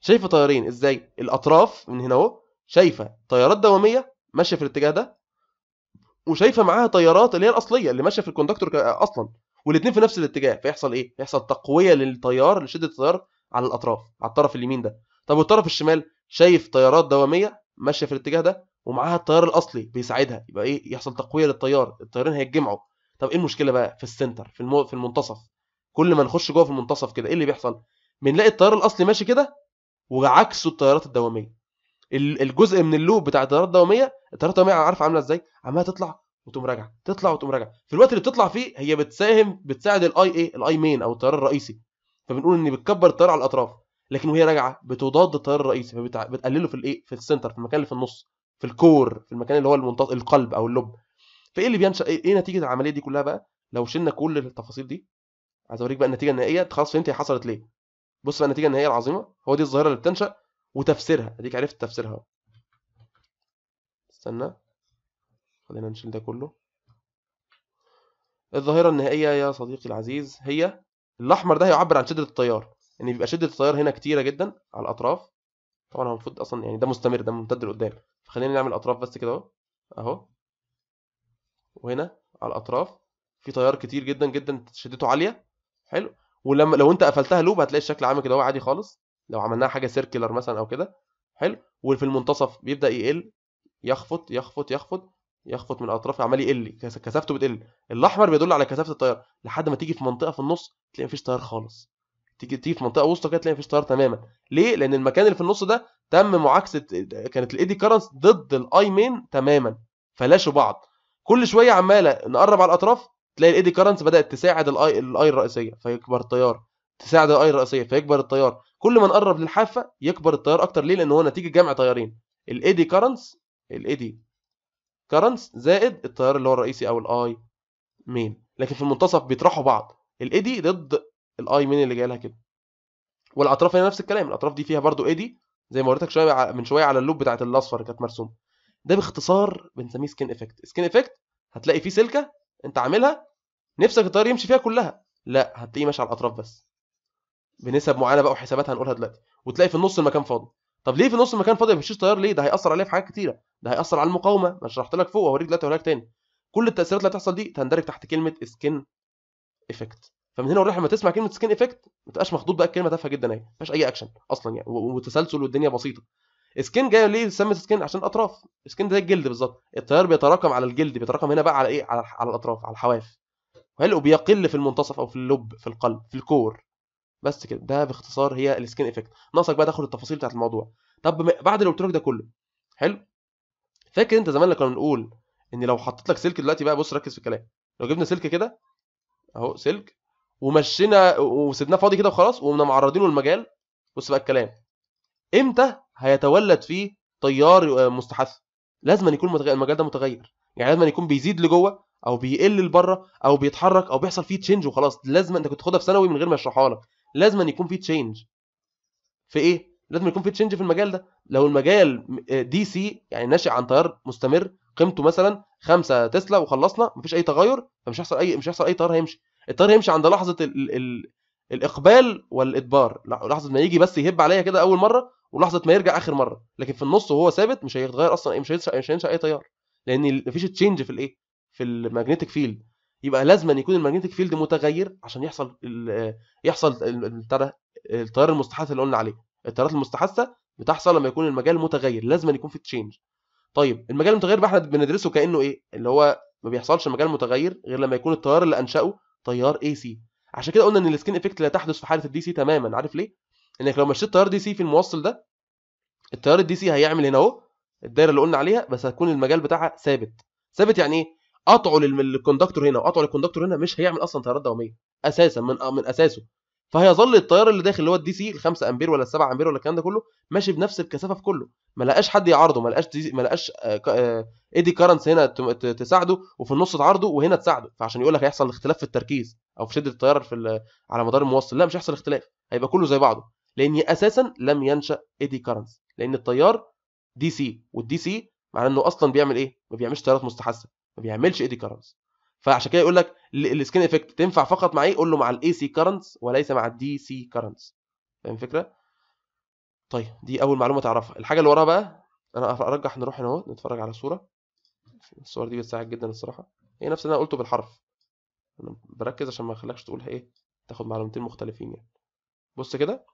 شايفه طيارين ازاي الاطراف من هنا اهو شايفه تيارات دواميه ماشيه في الاتجاه ده وشايفه معاها تيارات اللي هي الاصليه اللي ماشيه في الكوندكتور اصلا والاثنين في نفس الاتجاه فيحصل ايه يحصل تقويه للتيار لشده التيار على الاطراف على الطرف اليمين ده طب والطرف الشمال شايف تيارات دواميه ماشيه في الاتجاه ده ومعاها التيار الاصلي بيساعدها يبقى ايه يحصل تقويه للتيار التيارين هيتجمعوا طب ايه المشكله بقى في السنتر في, المو... في المنتصف كل ما نخش جوه في المنتصف كده ايه اللي بيحصل بنلاقي التيار الاصلي ماشي كده وعكسه التيارات الدواميه الجزء من اللوب بتاع التيارات الدواميه التيارات الدواميه عارفه عامله ازاي عماله تطلع وتقوم راجعه تطلع وتقوم راجعه في الوقت اللي بتطلع فيه هي بتساهم بتساعد الاي ايه الاي مين او التيار الرئيسي فبنقول ان بتكبر التيار على الاطراف لكن وهي راجعه بتضاد التيار الرئيسي فبتقلله في الايه في السنتر في المكان اللي في النص في الكور في المكان اللي هو المنتصف القلب او اللب فايه اللي بينشا إيه-،, ايه نتيجه العمليه دي كلها بقى لو شلنا كل التفاصيل دي عايز اوريك بقى النتيجه النهائيه خلاص فهمت هي حصلت ليه بص بقى النتيجه النهائيه العظيمه هو دي الظاهره اللي بتنشا وتفسيرها اديك عرفت تفسيرها اهو استنى خلينا نشيل ده كله الظاهره النهائيه يا صديقي العزيز هي الاحمر ده هيعبر عن شده التيار ان يعني بيبقى شده التيار هنا كتيره جدا على الاطراف طبعا هو المفروض اصلا يعني ده مستمر ده ممتد لقدام فخلينا نعمل اطراف بس كده اهو اهو وهنا على الاطراف في تيار كتير جدا جدا شدته عاليه حلو ولما لو انت قفلتها لوب هتلاقي الشكل عامل كده هو عادي خالص لو عملناها حاجه سيركلر مثلا او كده حلو وفي المنتصف بيبدا يقل يخفض يخفض يخفض يخفض من الاطراف عمال يقل كثافته بتقل الاحمر بيدل على كثافه التيار لحد ما تيجي في منطقه في النص تلاقي مفيش تيار خالص تيجي تيجي في منطقه وسطى كده تلاقي مفيش تيار تماما ليه لان المكان اللي في النص ده تم معاكسه كانت الايدي كارنس ضد الاي مين تماما فلاشوا بعض كل شويه عماله نقرب على الاطراف تلاقي الايدي كرنس بدات تساعد الاي الاي الرئيسيه فيكبر التيار تساعد الاي الرئيسيه فيكبر التيار كل ما نقرب للحافه يكبر التيار اكتر ليه لان هو نتيجه جمع تيارين الايدي كرنس الايدي كرنس زائد التيار اللي هو الرئيسي او الاي مين لكن في المنتصف بيطرحوا بعض الايدي ضد الاي مين اللي جاي لها كده والاطراف هنا نفس الكلام الاطراف دي فيها برضو ايدي زي ما وريتك شويه من شويه على اللوب بتاعت الاصفر كانت مرسومه ده باختصار بنسميه سكين افكت سكين افكت هتلاقي فيه سلكه انت عاملها نفسك الطيار يمشي فيها كلها لا هتلاقيه ماشي على الاطراف بس بنسب معينه بقى وحسابات هنقولها دلوقتي وتلاقي في النص المكان فاضي طب ليه في النص المكان فاضي ما فيش طيار ليه ده هياثر عليه في حاجات كتيره ده هياثر على المقاومه ما شرحت لك فوق وهوريك دلوقتي هناك تاني كل التاثيرات اللي هتحصل دي تندرج تحت كلمه سكن افكت فمن هنا وراح لما تسمع كلمه سكن افكت ما تبقاش مخضوض بقى الكلمه تافهه جدا اهي ما اي اكشن اصلا يعني وتسلسل والدنيا بسيطه سكين جاي ليه سمى سكين عشان اطراف سكين زي الجلد بالظبط التيار بيتراكم على الجلد بيتراكم هنا بقى على ايه على, على الاطراف على الحواف وهل بيقل في المنتصف او في اللب في القلب في الكور بس كده ده باختصار هي السكين افكت ناقصك بقى تاخد التفاصيل بتاعت الموضوع طب بعد اللي قلت لك ده كله حلو فاكر انت زمان كنا بنقول ان لو حطيت لك سلك دلوقتي بقى بص ركز في الكلام لو جبنا سلك كده اهو سلك ومشينا وسيبناه فاضي كده وخلاص وقمنا معرضينه للمجال بص بقى الكلام امتى هيتولد فيه تيار آه، مستحث لازم أن يكون المجال ده متغير يعني لازم أن يكون بيزيد لجوه او بيقل لبره او بيتحرك او بيحصل فيه تشينج وخلاص لازم انت كنت تاخدها في ثانوي من غير ما اشرحها لك لازم أن يكون فيه تشينج في ايه لازم يكون فيه تشينج في المجال ده لو المجال دي آه، سي يعني ناشئ عن تيار مستمر قيمته مثلا 5 تسلا وخلصنا مفيش اي تغير فمش هيحصل اي مش هيحصل اي تيار هيمشي التيار هيمشي عند لحظه الـ الـ الاقبال والادبار لحظه ما يجي بس يهب عليا كده اول مره ولحظه ما يرجع اخر مره لكن في النص وهو ثابت مش هيتغير اصلا مش هينشا مش هينشا اي تيار لان مفيش تشينج في الايه في الماجنتيك فيلد يبقى لازم أن يكون الماجنتيك فيلد متغير عشان يحصل الـ يحصل بتاع ده التيار المستحث اللي قلنا عليه التيارات المستحثه بتحصل لما يكون المجال متغير لازم أن يكون في تشينج طيب المجال المتغير بقى احنا بندرسه كانه ايه اللي هو ما بيحصلش مجال متغير غير لما يكون التيار اللي انشاه تيار اي سي عشان كده قلنا ان السكين افكت لا تحدث في حاله الدي سي تماما عارف ليه انك لو مشيت تيار دي سي في الموصل ده التيار الدي سي هيعمل هنا اهو الدايره اللي قلنا عليها بس هتكون المجال بتاعها ثابت ثابت يعني ايه قطعه للكوندكتور هنا وقطعه للكوندكتور هنا مش هيعمل اصلا تيارات دواميه اساسا من من اساسه فهيظل التيار اللي داخل اللي هو الدي سي ال 5 امبير ولا ال 7 امبير ولا الكلام ده كله ماشي بنفس الكثافه في كله ما لقاش حد يعارضه ما لقاش ما لقاش آه، آه، ايدي كارنس هنا تساعده وفي النص تعارضه وهنا تساعده فعشان يقول لك هيحصل اختلاف في التركيز او في شده التيار في على مدار الموصل لا مش هيحصل اختلاف هيبقى كله زي بعضه لان اساسا لم ينشا ايدي كارنس لان التيار دي سي والدي سي معناه انه اصلا بيعمل ايه ما بيعملش تيارات مستحثه ما بيعملش ايدي كارنس فعشان كده يقول لك السكين افكت تنفع فقط مع ايه قول له مع الاي سي كارنس وليس مع الدي سي كارنس فاهم الفكره طيب دي اول معلومه تعرفها الحاجه اللي وراها بقى انا ارجح نروح هنا اهو نتفرج على صوره الصور دي بتساعد جدا الصراحه هي نفس اللي انا قلته بالحرف انا بركز عشان ما اخليكش تقول ايه تاخد معلومتين مختلفين يعني بص كده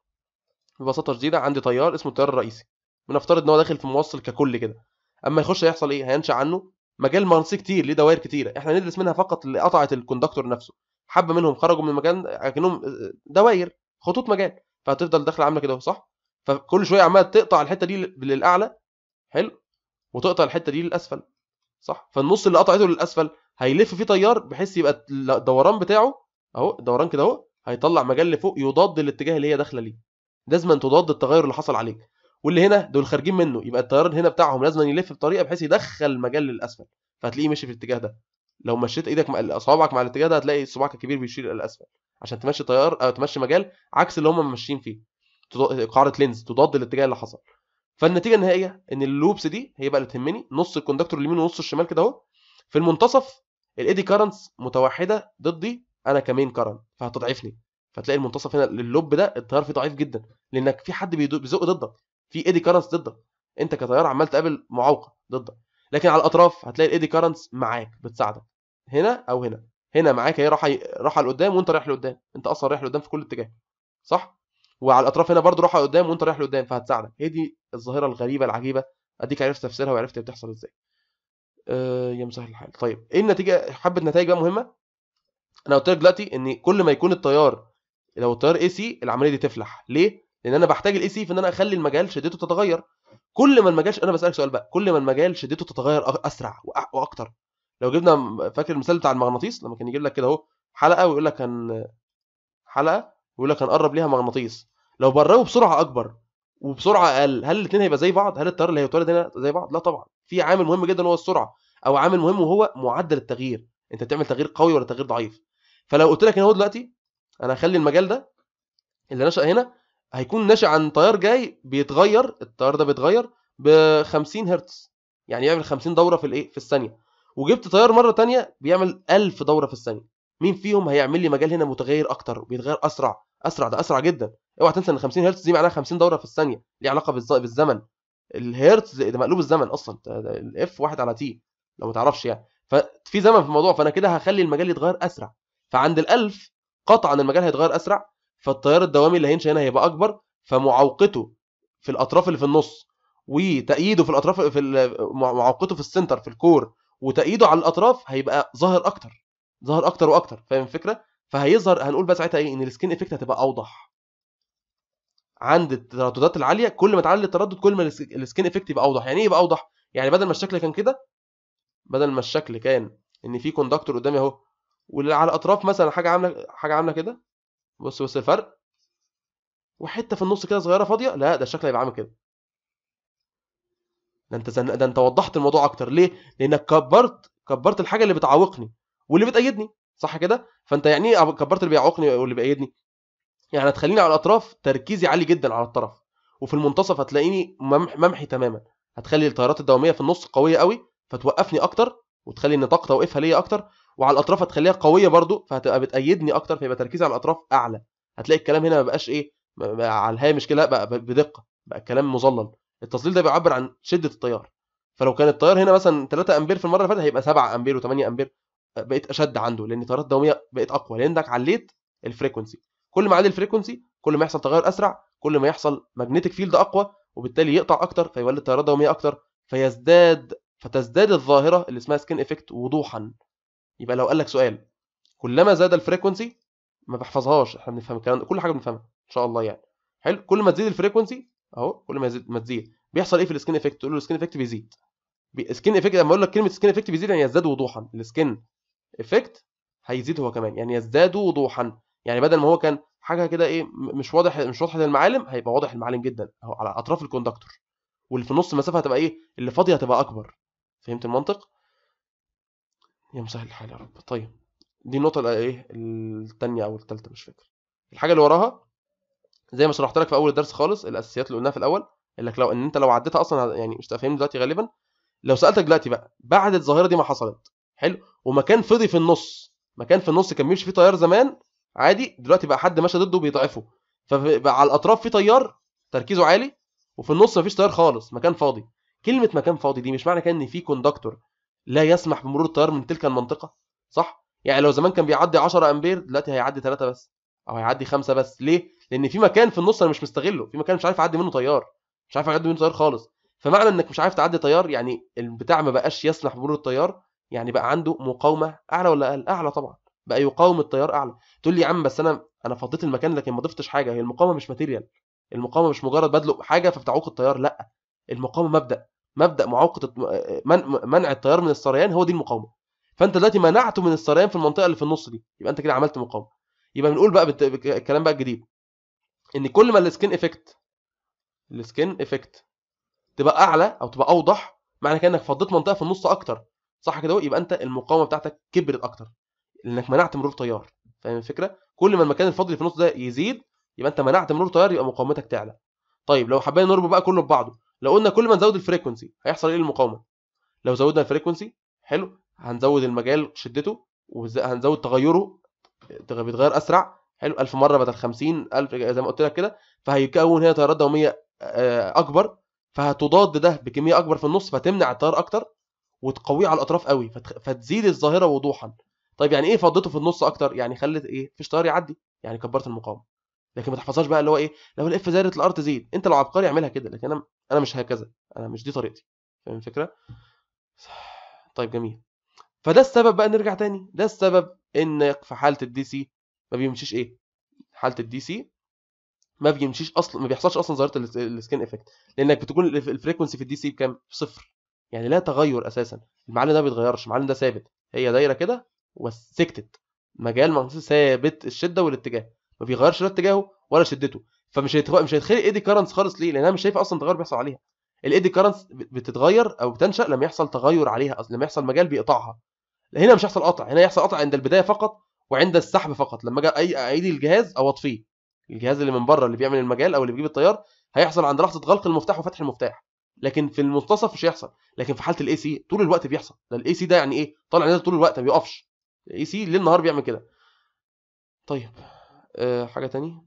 ببساطه شديده عندي تيار اسمه التيار الرئيسي بنفترض ان هو داخل في موصل ككل كده اما يخش هيحصل ايه هينشا عنه مجال مغناطيسي كتير ليه دوائر كتيره احنا ندرس منها فقط اللي قطعت الكوندكتور نفسه حبه منهم خرجوا من المكان اكنهم آه، دوائر خطوط مجال فهتفضل داخله عامله كده صح فكل شويه عماله تقطع الحته دي للاعلى حلو وتقطع الحته دي للاسفل صح فالنص اللي قطعته للاسفل هيلف فيه تيار بحيث يبقى الدوران بتاعه اهو الدوران كده اهو هيطلع مجال لفوق يضاد الاتجاه اللي هي داخله ليه لازم تضاد التغير اللي حصل عليك واللي هنا دول خارجين منه يبقى التيار هنا بتاعهم لازم يلف بطريقه بحيث يدخل المجال للاسفل فهتلاقيه ماشي في الاتجاه ده لو مشيت ايدك مع صوابعك مع الاتجاه ده هتلاقي صباعك الكبير بيشير للاسفل عشان تمشي تيار او تمشي مجال عكس اللي هم ماشيين فيه قاعده لينز تضاد الاتجاه اللي حصل فالنتيجه النهائيه ان اللوبس دي هي بقى اللي تهمني نص الكوندكتور اليمين ونص الشمال كده اهو في المنتصف الايدي كارنتس متوحده ضدي انا كمين كارنت فهتضعفني فتلاقي المنتصف هنا اللوب ده التيار فيه ضعيف جدا لانك في حد بيزق ضدك في ايدي كارنس ضدك انت كتيار عمال تقابل معوقه ضدك لكن على الاطراف هتلاقي الايدي كارنس معاك بتساعدك هنا او هنا هنا معاك هي رايحه رايحه لقدام وانت رايح لقدام انت اصلا رايح لقدام في كل اتجاه صح وعلى الاطراف هنا برضو رايحه لقدام وانت رايح لقدام فهتساعدك هي دي الظاهره الغريبه العجيبه اديك عرفت تفسيرها وعرفت بتحصل ازاي أه يا مسهل الحال طيب ايه النتيجه حبه نتائج بقى مهمه انا قلت لك دلوقتي ان كل ما يكون التيار لو التيار اي سي العمليه دي تفلح ليه لان انا بحتاج الاي سي في ان انا اخلي المجال شدته تتغير كل ما المجال انا بسالك سؤال بقى كل ما المجال شدته تتغير اسرع واكتر لو جبنا فاكر المثال بتاع المغناطيس لما كان يجيب لك كده اهو حلقه ويقول لك كان حلقه ويقول لك هنقرب ليها مغناطيس لو بره بسرعه اكبر وبسرعه اقل هل الاثنين هيبقى زي بعض هل التيار اللي هيتولد هنا زي بعض لا طبعا في عامل مهم جدا هو السرعه او عامل مهم وهو معدل التغيير انت بتعمل تغيير قوي ولا تغيير ضعيف فلو قلت لك هنا دلوقتي انا هخلي المجال ده اللي نشأ هنا هيكون ناشئ عن تيار جاي بيتغير التيار ده بيتغير ب 50 هرتز يعني يعمل 50 دوره في الايه في الثانيه وجبت تيار مره ثانيه بيعمل 1000 دوره في الثانيه مين فيهم هيعمل لي مجال هنا متغير اكتر بيتغير اسرع اسرع ده اسرع جدا اوعى تنسى ان 50 هرتز دي معناها 50 دوره في الثانيه ليه علاقه بالزمن الهرتز ده مقلوب الزمن اصلا الاف واحد على تي لو ما تعرفش يعني ففي زمن في الموضوع فانا كده هخلي المجال يتغير اسرع فعند ال1000 قطعا المجال هيتغير اسرع فالتيار الدوامي اللي هينشا هنا هيبقى اكبر فمعوقته في الاطراف اللي في النص وتأييده في الاطراف في معوقته في السنتر في الكور وتأييده على الاطراف هيبقى ظاهر اكتر ظاهر اكتر واكتر فاهم الفكره فهيظهر هنقول بقى ساعتها ايه ان السكين افكت هتبقى اوضح عند الترددات العاليه كل ما تعلي التردد كل ما السكين افكت يبقى اوضح يعني ايه يبقى اوضح يعني بدل ما الشكل كان كده بدل ما الشكل كان ان في كوندكتور قدامي اهو واللي على الاطراف مثلا حاجه عامله حاجه عامله كده بص بص الفرق وحته في النص كده صغيره فاضيه لا ده الشكل هيبقى عامل كده ده انت زن... ده انت وضحت الموضوع اكتر ليه لانك كبرت كبرت الحاجه اللي بتعوقني واللي بتأيدني صح كده فانت يعني ايه كبرت اللي بيعوقني واللي بيأيدني يعني هتخليني على الاطراف تركيزي عالي جدا على الطرف وفي المنتصف هتلاقيني ممح ممحي تماما هتخلي التيارات الدواميه في النص قويه قوي فتوقفني اكتر وتخلي النطاق توقفها ليا اكتر وعلى الاطراف هتخليها قويه برضو فهتبقى بتايدني اكتر فيبقى تركيزي على الاطراف اعلى هتلاقي الكلام هنا ما بقاش ايه بقى على الهامش كده بقى بدقه بقى الكلام مظلل التظليل ده بيعبر عن شده التيار فلو كان التيار هنا مثلا 3 امبير في المره اللي فاتت هيبقى 7 امبير و8 امبير بقيت اشد عنده لان التيارات الدوميه بقت اقوى لانك عليت الفريكونسي كل ما عالي الفريكونسي كل ما يحصل تغير اسرع كل ما يحصل ماجنتيك فيلد اقوى وبالتالي يقطع اكتر فيولد تيارات دوميه اكتر فيزداد فتزداد الظاهره اللي اسمها سكين افكت وضوحا يبقى لو قال لك سؤال كلما زاد الفريكونسي ما بحفظهاش احنا بنفهم الكلام ده كل حاجه بنفهمها ان شاء الله يعني حلو كل ما تزيد الفريكونسي اهو كل ما يزيد ما تزيد بيحصل ايه في السكين افكت تقول له السكين افكت بيزيد السكين افكت لما اقول لك كلمه سكين افكت بيزيد يعني يزداد وضوحا السكين افكت هيزيد هو كمان يعني يزداد وضوحا يعني بدل ما هو كان حاجه كده ايه مش واضح مش واضحه للمعالم هيبقى واضح للمعالم جدا اهو على اطراف الكوندكتور واللي في نص المسافه هتبقى ايه اللي فاضيه هتبقى اكبر فهمت المنطق يا مسهل الحال يا رب طيب دي النقطه الايه الثانيه او الثالثه مش فاكر الحاجه اللي وراها زي ما شرحت لك في اول الدرس خالص الاساسيات اللي قلناها في الاول قال لك لو ان انت لو عديتها اصلا يعني مش هتفهمني دلوقتي غالبا لو سالتك دلوقتي بقى بعد الظاهره دي ما حصلت حلو ومكان فضي في النص مكان في النص كان بيمشي فيه طيار زمان عادي دلوقتي بقى حد ماشي ضده بيضعفه فبقى على الاطراف في طيار تركيزه عالي وفي النص مفيش طيار خالص مكان فاضي كلمه مكان فاضي دي مش معنى كان ان في كوندكتور لا يسمح بمرور التيار من تلك المنطقه صح يعني لو زمان كان بيعدي 10 امبير دلوقتي هيعدي 3 بس او هيعدي 5 بس ليه لان في مكان في النص انا مش مستغله في مكان مش عارف اعدي منه تيار مش عارف اعدي منه تيار خالص فمعنى انك مش عارف تعدي تيار يعني البتاع ما بقاش يسمح بمرور التيار يعني بقى عنده مقاومه اعلى ولا اقل اعلى طبعا بقى يقاوم التيار اعلى تقول لي يا عم بس انا انا فضيت المكان لكن ما ضفتش حاجه هي المقاومه مش ماتيريال المقاومه مش مجرد بدلق حاجه فبتعوق التيار لا المقاومه مبدا مبدا معوقه منع التيار من السريان هو دي المقاومه فانت دلوقتي منعته من السريان في المنطقه اللي في النص دي يبقى انت كده عملت مقاومه يبقى بنقول بقى بت... الكلام بقى الجديد ان كل ما السكين افكت السكين افكت تبقى اعلى او تبقى اوضح معنى كده انك فضيت منطقه في النص اكتر صح كده يبقى انت المقاومه بتاعتك كبرت اكتر لانك منعت مرور تيار فاهم الفكره كل ما المكان الفاضي في النص ده يزيد يبقى انت منعت مرور تيار يبقى مقاومتك تعلى طيب لو حبينا نربط بقى كله ببعضه لو قلنا كل ما نزود الفريكونسي هيحصل ايه المقاومه لو زودنا الفريكونسي حلو هنزود المجال شدته وهنزود تغيره بيتغير اسرع حلو 1000 مره بدل 50 1000 زي ما قلت لك كده فهيكون هنا تيارات دوميه آه، اكبر فهتضاد ده بكميه اكبر في النص فتمنع التيار اكتر وتقويه على الاطراف قوي فتزيد الظاهره وضوحا طيب يعني ايه فضته في النص اكتر يعني خلت ايه مفيش تيار يعدي يعني كبرت المقاومه لكن ما تحفظهاش بقى اللي هو ايه لو الاف زادت الار تزيد انت لو عبقري اعملها كده لكن انا انا مش هكذا انا مش دي طريقتي فاهم الفكره طيب جميل فده السبب بقى نرجع تاني ده السبب ان في حاله الدي سي ما بيمشيش ايه حاله الدي سي ما بيمشيش اصلا ما بيحصلش اصلا ظاهره السكين افكت لانك بتكون الفريكونسي في الدي سي بكام صفر يعني لا تغير اساسا المعلم ده ما بيتغيرش المعلم ده ثابت هي دايره كده وسكتت مجال مغناطيسي ثابت الشده والاتجاه ما بيغيرش لا اتجاهه ولا شدته فمش هيتخ... مش هيتخلق ايدي كرنس خالص ليه؟ لان انا مش شايف اصلا تغير بيحصل عليها الايدي كرنس بتتغير او بتنشا لما يحصل تغير عليها اصلا لما يحصل مجال بيقطعها هنا مش هيحصل قطع هنا يحصل قطع عند البدايه فقط وعند السحب فقط لما اجي اعيد الجهاز او اطفيه الجهاز اللي من بره اللي بيعمل المجال او اللي بيجيب التيار هيحصل عند لحظه غلق المفتاح وفتح المفتاح لكن في المنتصف مش هيحصل لكن في حاله الاي سي طول الوقت بيحصل ده الاي سي ده يعني ايه طالع نازل طول الوقت ما بيقفش الاي سي ليل نهار بيعمل كده طيب أه حاجه ثانيه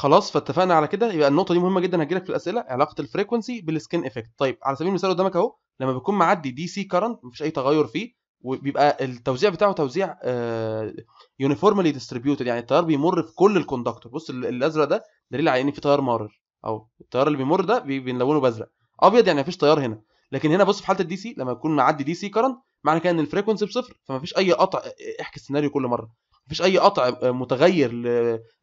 خلاص فاتفقنا على كده يبقى النقطه دي مهمه جدا هتجيلك في الاسئله علاقه الفريكونسي بالسكين افكت طيب على سبيل المثال قدامك اهو لما بيكون معدي دي سي كارنت مفيش اي تغير فيه وبيبقى التوزيع بتاعه توزيع يونيفورملي آه، ديستريبيوتد يعني التيار بيمر في كل الكوندكتور بص الازرق ده دليل على ان في تيار مارر او التيار اللي بيمر ده بنلونه بازرق ابيض يعني مفيش تيار هنا لكن هنا بص في حاله الدي سي لما يكون معدي دي سي كارنت معنى كده ان الفريكونسي بصفر فمفيش اي قطع احكي السيناريو كل مره مفيش اي قطع متغير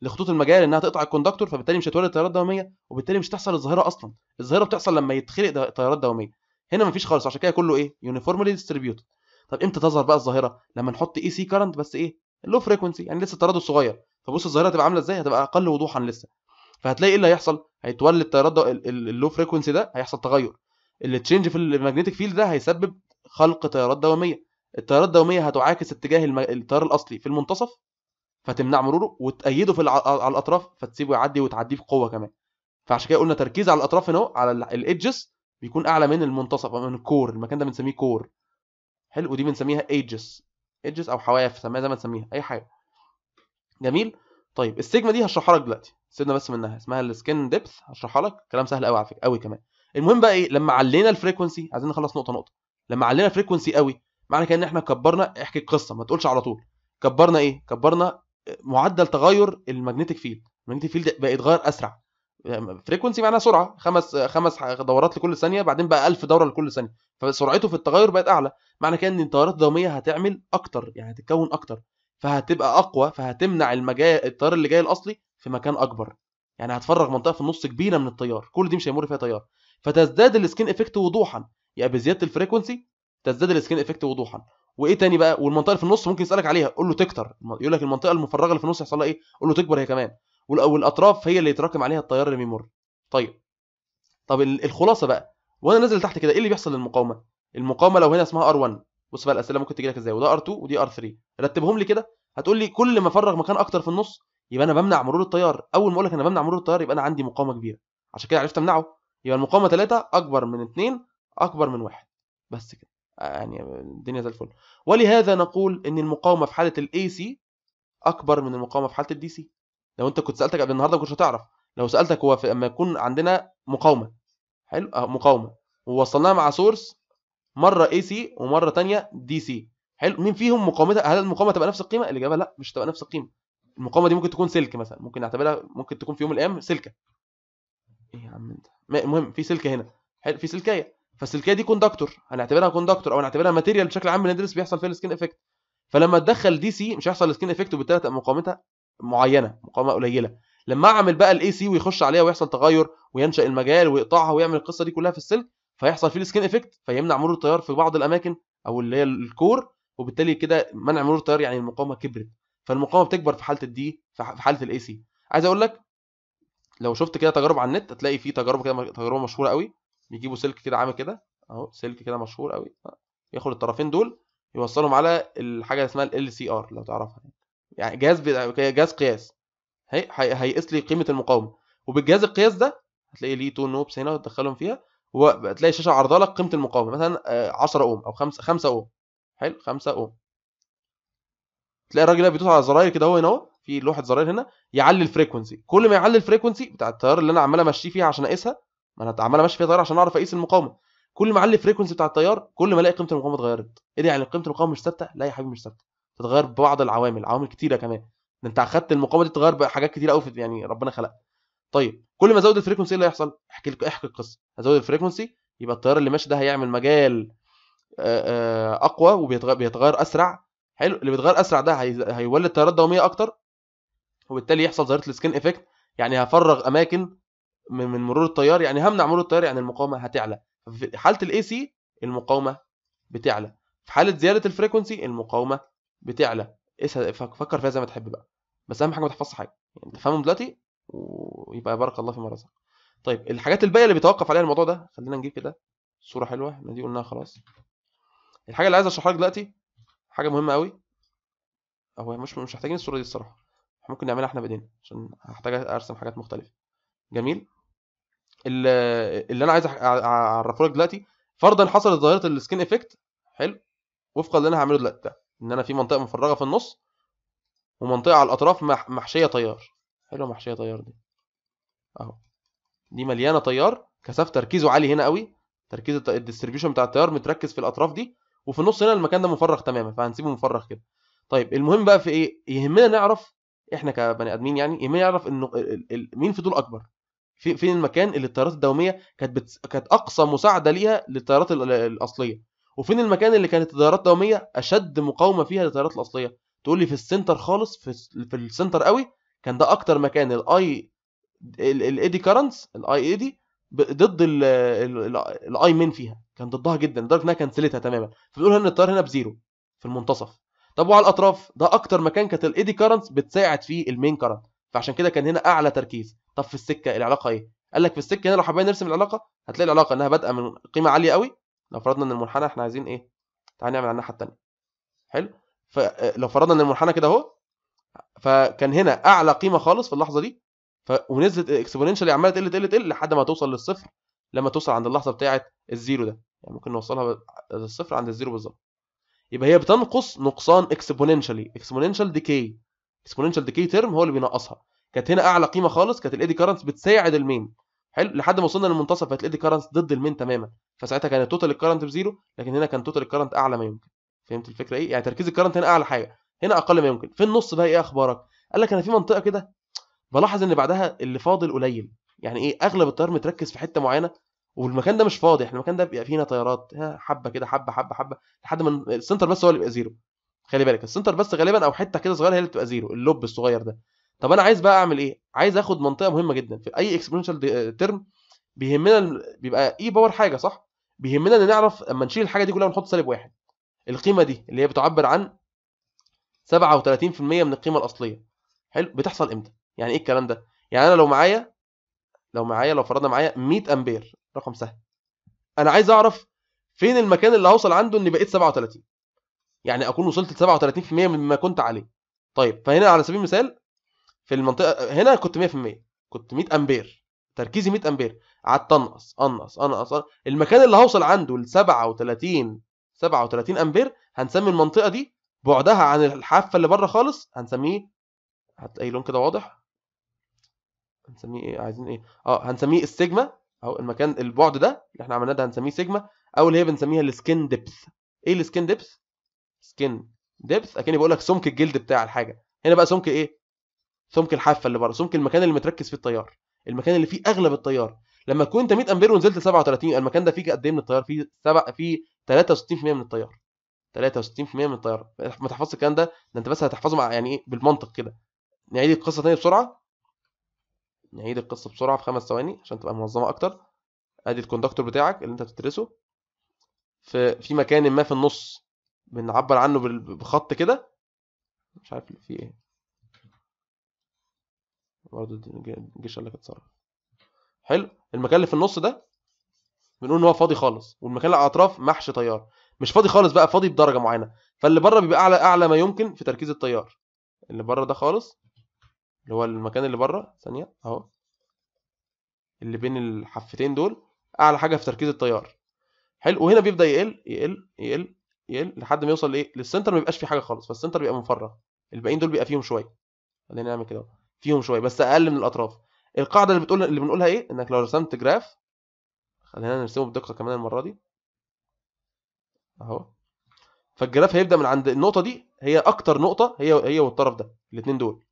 لخطوط المجال انها تقطع الكوندكتور فبالتالي مش هتولد تيارات دواميه وبالتالي مش هتحصل الظاهره اصلا الظاهره بتحصل لما يتخلق تيارات دواميه هنا مفيش خالص عشان كده كله ايه يونيفورملي ديستريبيوتد طب امتى تظهر بقى الظاهره لما نحط اي سي كارنت بس ايه لو فريكونسي يعني لسه التردد صغير فبص الظاهره هتبقى عامله ازاي هتبقى اقل وضوحا لسه فهتلاقي ايه اللي هيحصل هيتولد تيارات اللو فريكونسي ده هيحصل تغير التشينج في الماجنتيك فيلد ده هيسبب خلق تيارات دواميه التيارات الدوميه هتعاكس اتجاه التيار الاصلي في المنتصف فتمنع مروره وتأيده في الع... على الاطراف فتسيبه يعدي وتعديه بقوه كمان فعشان كده قلنا تركيز على الاطراف هنا على الايدجز بيكون اعلى من المنتصف او من الكور المكان ده بنسميه كور حلو ودي بنسميها ايدجز ايدجز او حواف سميها زي ما تسميها اي حاجه جميل طيب السيجما دي هشرحها لك دلوقتي سيبنا بس منها اسمها السكن ديبث هشرحها لك كلام سهل قوي على فكره قوي كمان المهم بقى ايه لما علينا الفريكونسي عايزين نخلص نقطه نقطه لما علينا الفريكونسي قوي معنى كده ان احنا كبرنا احكي القصه ما تقولش على طول كبرنا ايه كبرنا معدل تغير الماجنتيك فيلد الماجنتيك فيلد بقى يتغير اسرع فريكونسي معناها سرعه خمس خمس دورات لكل ثانيه بعدين بقى 1000 دوره لكل ثانيه فسرعته في التغير بقت اعلى معنى كده ان التيارات الدوميه هتعمل اكتر يعني هتتكون اكتر فهتبقى اقوى فهتمنع المجال التيار اللي جاي الاصلي في مكان اكبر يعني هتفرغ منطقه في النص كبيره من التيار كل دي مش هيمر فيها تيار فتزداد السكين افكت وضوحا يا يعني بزياده الفريكونسي تزداد السكين افكت وضوحا وايه تاني بقى والمنطقه اللي في النص ممكن يسالك عليها قول له تكتر يقول لك المنطقه المفرغه اللي في النص يحصل لها ايه قول له تكبر هي كمان والاطراف هي اللي يتراكم عليها التيار اللي بيمر طيب طب الخلاصه بقى وانا نازل تحت كده ايه اللي بيحصل للمقاومه المقاومه لو هنا اسمها ار1 بص بقى الاسئله ممكن تجي لك ازاي وده ار2 ودي ار3 رتبهم لي كده هتقول لي كل ما افرغ مكان اكتر في النص يبقى انا بمنع مرور التيار اول ما اقول لك انا بمنع مرور التيار يبقى انا عندي مقاومه كبيره عشان كده عرفت امنعه يبقى المقاومه 3 اكبر من 2 اكبر من 1 بس كده يعني الدنيا زي الفل ولهذا نقول ان المقاومه في حاله الاي سي اكبر من المقاومه في حاله الدي سي لو انت كنت سالتك قبل النهارده ما كنتش هتعرف لو سالتك هو لما اما يكون عندنا مقاومه حلو أه مقاومه ووصلناها مع سورس مره اي سي ومره ثانيه دي سي حلو مين فيهم مقاومتها هل المقاومه تبقى نفس القيمه الاجابه لا مش تبقى نفس القيمه المقاومه دي ممكن تكون سلك مثلا ممكن نعتبرها ممكن تكون في يوم من الايام سلكه ايه يا عم انت المهم في سلكه هنا حلو في سلكيه فالسلكيه دي كوندكتور هنعتبرها كوندكتور او هنعتبرها ماتيريال بشكل عام بندرس بيحصل فيها السكين افكت فلما تدخل دي سي مش هيحصل السكين افكت وبالتالي تبقى مقاومتها معينه مقاومه قليله لما اعمل بقى الاي سي ويخش عليها ويحصل تغير وينشا المجال ويقطعها ويعمل القصه دي كلها في السلك فيحصل فيه السكين افكت فيمنع مرور التيار في بعض الاماكن او اللي هي الكور وبالتالي كده منع مرور التيار يعني المقاومه كبرت فالمقاومه بتكبر في حاله الدي في حاله الاي سي عايز اقول لك لو شفت كده تجارب على النت هتلاقي في تجربه كده تجربه مشهوره قوي بيجيبوا سلك كده عامل كده اهو سلك كده مشهور قوي آه، ياخد الطرفين دول يوصلهم على الحاجه اسمها ال سي ار لو تعرفها يعني, يعني جهاز جهاز قياس هي هيقيس لي قيمه المقاومه وبالجهاز القياس ده هتلاقي ليه تو نوبس هنا وتدخلهم فيها وهتلاقي الشاشه عرضه لك قيمه المقاومه مثلا 10 آه، اوم او 5 5 اوم حلو 5 اوم تلاقي الراجل ده بيدوس على زراير كده اهو هنا اهو في لوحه زراير هنا يعلي الفريكونسي كل ما يعلي الفريكونسي بتاع التيار اللي انا عمال امشيه فيها عشان اقيسها ما انا عمال ماشي فيها طيار عشان اعرف اقيس المقاومه كل ما اعلي الفريكونسي بتاع التيار كل ما الاقي قيمه المقاومه اتغيرت ايه ده يعني قيمه المقاومه مش ثابته لا يا حبيبي مش ثابته تتغير ببعض العوامل عوامل كتيره كمان ده انت اخدت المقاومه دي تتغير بحاجات كتيره قوي يعني ربنا خلقها طيب كل ما ازود الفريكونسي ايه اللي هيحصل احكي لك احكي القصه ازود الفريكونسي يبقى التيار اللي ماشي ده هيعمل مجال اقوى وبيتغير اسرع حلو اللي بيتغير اسرع ده هيولد تيارات دواميه اكتر وبالتالي يحصل ظاهره السكين ايفكت يعني هفرغ اماكن من من مرور التيار يعني همنع مرور التيار يعني المقاومه هتعلى في حاله الاي سي المقاومه بتعلى في حاله زياده الفريكونسي المقاومه بتعلى إيه، فكر فيها زي ما تحب بقى بس اهم حاجه ما تحفظش حاجه يعني تفهمهم دلوقتي ويبقى بارك الله فيما رزق طيب الحاجات الباقيه اللي بيتوقف عليها الموضوع ده خلينا نجيب كده صوره حلوه احنا دي قلناها خلاص الحاجه اللي عايز اشرحها لك دلوقتي حاجه مهمه قوي هو مش مش محتاجين الصوره دي الصراحه ممكن نعملها احنا بايدينا عشان هحتاج ارسم حاجات مختلفه جميل اللي انا عايز اعرفه لك دلوقتي فرضا حصلت ظاهره السكين افكت حلو وفقا اللي انا هعمله دلوقتي ده ان انا في منطقه مفرغه في النص ومنطقه على الاطراف محشيه تيار حلو محشيه تيار دي اهو دي مليانه تيار كثافه تركيزه عالي هنا قوي تركيز الديستريبيوشن بتاع التيار متركز في الاطراف دي وفي النص هنا المكان ده مفرغ تماما فهنسيبه مفرغ كده طيب المهم بقى في ايه يهمنا نعرف احنا كبني ادمين يعني يهمنا نعرف انه مين في دول اكبر في فين المكان اللي الطيارات الدوميه كانت بتس... كانت اقصى مساعده ليها للطيارات الاصليه وفين المكان اللي كانت الطيارات الدوميه اشد مقاومه فيها للطيارات الاصليه تقول لي في السنتر خالص في, في السنتر قوي كان ده اكتر مكان الاي الايدي كرنتس الاي ايدي ضد الاي مين فيها كان ضدها جدا لدرجه انها كنسلتها تماما فبتقول ان الطيار هنا بزيرو في المنتصف طب وعلى الاطراف ده اكتر مكان كانت الايدي كرنتس بتساعد فيه المين كارنت فعشان كده كان هنا اعلى تركيز طب في السكه العلاقه ايه قال لك في السكه هنا لو حابين نرسم العلاقه هتلاقي العلاقه انها بادئه من قيمه عاليه قوي لو فرضنا ان المنحنى احنا عايزين ايه تعال نعمل على الناحيه الثانيه حلو فلو فرضنا ان المنحنى كده اهو فكان هنا اعلى قيمه خالص في اللحظه دي ف... ونزلت اكسبوننشال عماله تقل تقل تقل لحد ما توصل للصفر لما توصل عند اللحظه بتاعه الزيرو ده يعني ممكن نوصلها للصفر عند الزيرو بالظبط يبقى هي بتنقص نقصان اكسبوننشالي اكسبوننشال ديكي اكسبوننشال ديكي تيرم هو اللي بينقصها كانت هنا اعلى قيمه خالص كانت الايدي كارنتس بتساعد المين حلو لحد ما وصلنا للمنتصف كانت الايدي كارنتس ضد المين تماما فساعتها كان التوتال الكارنت بزيرو لكن هنا كان توتال الكارنت اعلى ما يمكن فهمت الفكره ايه يعني تركيز الكارنت هنا اعلى حاجه هنا اقل ما يمكن في النص بقى ايه اخبارك قال لك انا في منطقه كده بلاحظ ان بعدها اللي فاضل قليل يعني ايه اغلب التيار متركز في حته معينه والمكان ده مش فاضي احنا المكان ده بيبقى فيه طيارات حبه كده حبه حبه حبه لحد ما السنتر بس هو اللي بيبقى زيرو خلي بالك السنتر بس غالبا او حته كده صغيره هي اللي بتبقى زيرو اللوب الصغير ده طب انا عايز بقى اعمل ايه عايز اخد منطقه مهمه جدا في اي اكسبوننشال آه، ترم بيهمنا بيبقى اي e باور حاجه صح بيهمنا ان نعرف اما نشيل الحاجه دي كلها ونحط سالب واحد القيمه دي اللي هي بتعبر عن 37% من القيمه الاصليه حلو بتحصل امتى يعني ايه الكلام ده يعني انا لو معايا لو معايا لو فرضنا معايا 100 امبير رقم سهل انا عايز اعرف فين المكان اللي هوصل عنده ان بقيت 37 يعني اكون وصلت ل 37% مما كنت عليه طيب فهنا على سبيل المثال في المنطقه هنا كنت 100% كنت 100 امبير تركيزي 100 امبير قعدت انقص انقص انقص المكان اللي هوصل عنده ل 37 37 امبير هنسمي المنطقه دي بعدها عن الحافه اللي بره خالص هنسميه حتى اي لون كده واضح هنسميه ايه عايزين ايه اه هنسميه السيجما او المكان البعد ده اللي احنا عملناه ده هنسميه سيجما او اللي هي بنسميها السكن ديبث ايه السكن ديبث سكن ديبث اكني بقول لك سمك الجلد بتاع الحاجه هنا بقى سمك ايه سمك الحافه اللي بره سمك المكان اللي متركز فيه التيار المكان اللي فيه اغلب التيار لما تكون انت 100 امبير ونزلت 37 المكان ده فيه قد ايه من التيار فيه سبع فيه 63% من التيار 63% من التيار ما تحفظش الكلام ده ده انت بس هتحفظه مع يعني ايه بالمنطق كده نعيد القصه تاني بسرعه نعيد القصه بسرعه في خمس ثواني عشان تبقى منظمه اكتر ادي الكوندكتور بتاعك اللي انت بتدرسه في في مكان ما في النص بنعبر عنه بخط كده مش عارف في ايه برضه الجيش قال لك اتصرف حلو المكان اللي في النص ده بنقول ان هو فاضي خالص والمكان اللي على الاطراف محشي تيار مش فاضي خالص بقى فاضي بدرجه معينه فاللي بره بيبقى اعلى اعلى ما يمكن في تركيز التيار اللي بره ده خالص اللي هو المكان اللي بره ثانيه اهو اللي بين الحفتين دول اعلى حاجه في تركيز التيار حلو وهنا بيبدا يقل يقل يقل يقل لحد ما يوصل لايه للسنتر ما بيبقاش فيه حاجه خالص فالسنتر بيبقى مفرغ الباقيين دول بيبقى فيهم شويه خلينا نعمل كده فيهم شويه بس اقل من الاطراف القاعده اللي بتقول اللي بنقولها ايه انك لو رسمت جراف خلينا نرسمه بدقه كمان المره دي اهو فالجراف هيبدا من عند النقطه دي هي اكتر نقطه هي هي والطرف ده الاثنين دول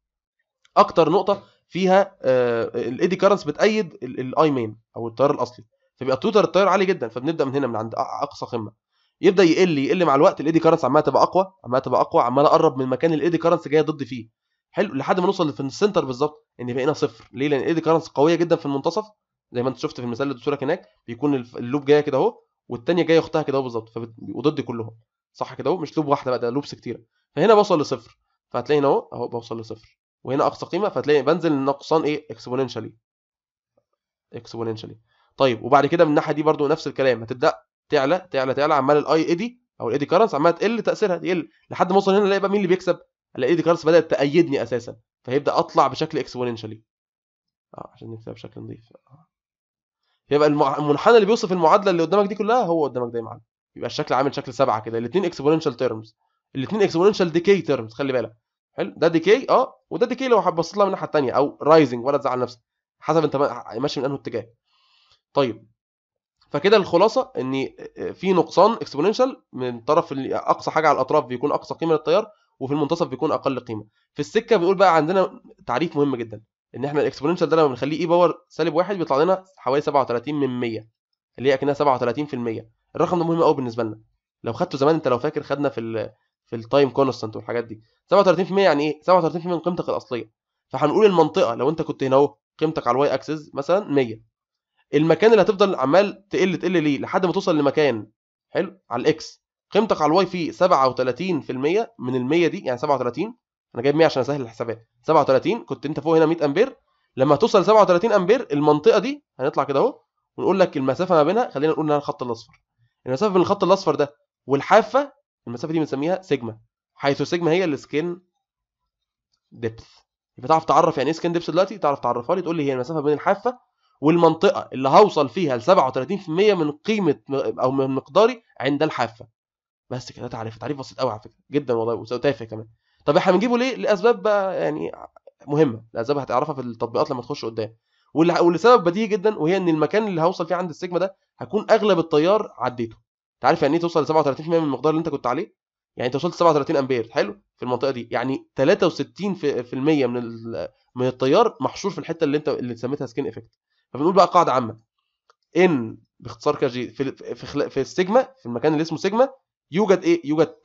اكتر نقطه فيها آه، الايدي كارنس بتايد الاي مين او التيار الاصلي فبيبقى توتر التيار عالي جدا فبنبدا من هنا من عند اقصى قمه يبدا يقل يقل مع الوقت الايدي كارنس عماله تبقى اقوى عماله تبقى اقوى عماله اقرب من المكان اللي الايدي كارنس جايه ضد فيه حلو لحد ما نوصل في السنتر بالظبط ان يعني بقينا صفر ليه لان الايدي كارنس قويه جدا في المنتصف زي ما انت شفت في المثال اللي اديته هناك بيكون اللوب جايه كده اهو والثانيه جايه اختها كده اهو بالظبط وضد كلهم صح كده اهو مش لوب واحده بقى ده لوبس كتيره فهنا بوصل لصفر فهتلاقي هنا اهو اهو بوصل لصفر وهنا اقصى قيمه فهتلاقي بنزل النقصان ايه اكسبوننشالي اكسبوننشالي طيب وبعد كده من الناحيه دي برده نفس الكلام هتبدا تعلى تعلى تعلى عمال الاي دي او دي كارنس عماله تقل تاثيرها تقل لحد ما اوصل هنا الاقي بقى مين اللي بيكسب الاقي دي كارنس بدات تايدني اساسا فهيبدا اطلع بشكل اكسبوننشالي اه عشان نكتبها بشكل نظيف آه. يبقى المنحنى اللي بيوصف المعادله اللي قدامك دي كلها هو قدامك ده يا معلم يبقى الشكل عامل شكل سبعه كده الاثنين اكسبوننشال تيرمز الاثنين اكسبوننشال ديكي تيرمز خلي بالك حلو ده ديكي اه وده ديكي لو بصيت لها من الناحيه الثانيه او رايزنج ولا تزعل نفسك حسب انت ماشي من انه اتجاه طيب فكده الخلاصه ان آه، في نقصان اكسبوننشال من طرف اقصى حاجه على الاطراف بيكون اقصى قيمه للتيار وفي المنتصف بيكون اقل قيمه في السكه بيقول بقى عندنا تعريف مهم جدا ان احنا الاكسبوننشال ده لما بنخليه اي e باور سالب واحد بيطلع لنا حوالي 37 من 100 اللي هي اكنها 37% الرقم ده مهم قوي بالنسبه لنا لو خدته زمان انت لو فاكر خدنا في الـ في التايم كونستانت والحاجات دي 37% يعني ايه 37% من قيمتك الاصليه فهنقول المنطقه لو انت كنت هنا اهو قيمتك على الواي اكسس مثلا 100 المكان اللي هتفضل عمال تقل تقل ليه لحد ما توصل لمكان حلو على الاكس قيمتك على الواي في 37% من ال 100 دي يعني 37 انا جايب 100 عشان اسهل الحسابات 37 كنت انت فوق هنا 100 امبير لما توصل 37 امبير المنطقه دي هنطلع كده اهو ونقول لك المسافه ما بينها خلينا نقول انها الخط الاصفر المسافه بين الخط الاصفر ده والحافه المسافه دي بنسميها سيجما حيث سيجما هي السكين ديبث يبقى تعرف تعرف يعني ايه سكين ديبث دلوقتي تعرف تعرفها لي تقول لي هي المسافه بين الحافه والمنطقه اللي هوصل فيها ل 37% من قيمه او من مقداري عند الحافه بس كده تعريف تعريف بسيط قوي على فكره جدا والله وتافه كمان طب احنا بنجيبه ليه لاسباب بقى يعني مهمه لاسباب هتعرفها في التطبيقات لما تخش قدام سبب بديهي جدا وهي ان المكان اللي هوصل فيه عند السيجما ده هكون اغلب التيار عديته انت عارف يعني ايه توصل ل 37% من المقدار اللي انت كنت عليه يعني انت وصلت 37 امبير حلو في المنطقه دي يعني 63% من من التيار محشور في الحته اللي انت اللي سميتها سكين افكت فبنقول بقى قاعده عامه ان باختصار كجي في في في السيجما في المكان اللي اسمه سيجما يوجد ايه يوجد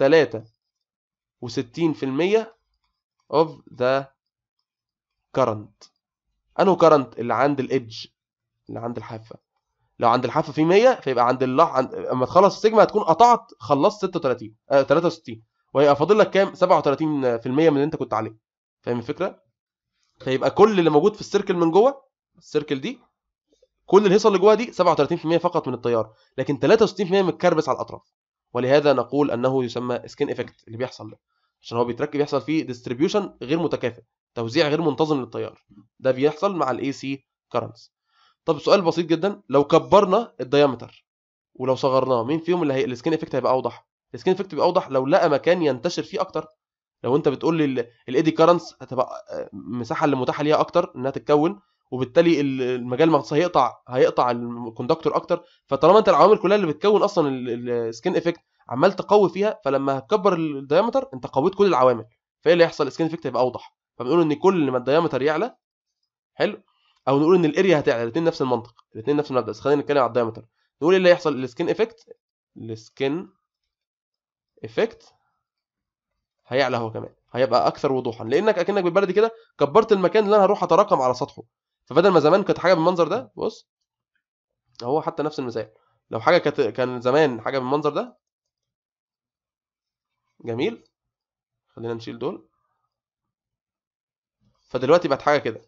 63% of the current انه current اللي عند الايدج اللي عند الحافه لو عند الحافه في 100 فيبقى عند اللح عند... اما تخلص السيجما هتكون قطعت خلصت 36 آه 63 وهيبقى فاضل لك كام 37% من اللي انت كنت عليه فاهم الفكره فيبقى كل اللي موجود في السيركل من جوه السيركل دي كل الهيصه اللي جوه دي 37% فقط من التيار لكن 63% متكربس على الاطراف ولهذا نقول انه يسمى سكين افكت اللي بيحصل له عشان هو بيتركب بيحصل فيه ديستريبيوشن غير متكافئ توزيع غير منتظم للتيار ده بيحصل مع الاي سي كرنتس طب سؤال بسيط جدا لو كبرنا الديامتر ولو صغرناه مين فيهم اللي هي السكين افكت هيبقى اوضح السكين افكت بيبقى اوضح لو لقى مكان ينتشر فيه اكتر لو انت بتقول لي الايدي كرنتس هتبقى المساحه آه، اللي متاحه ليها اكتر انها تتكون وبالتالي المجال ما هيقطع هيقطع الكوندكتور اكتر فطالما انت العوامل كلها اللي بتكون اصلا السكين افكت عمال تقوي فيها فلما هتكبر الدايمتر انت قويت كل العوامل فايه اللي هيحصل السكين افكت هيبقى اوضح فبنقول ان كل ما الدايمتر يعلى حلو او نقول ان الاريا هتعلى الاثنين نفس المنطق الاثنين نفس المبدا بس خلينا نتكلم على الدايمتر نقول ايه اللي هيحصل السكين افكت السكين افكت هيعلى هو كمان هيبقى اكثر وضوحا لانك اكنك بالبلدي كده كبرت المكان اللي انا هروح اتراكم على سطحه فبدل ما زمان كانت حاجه بالمنظر ده بص هو حتى نفس المثال لو حاجه كانت كان زمان حاجه بالمنظر ده جميل خلينا نشيل دول فدلوقتي بقت حاجه كده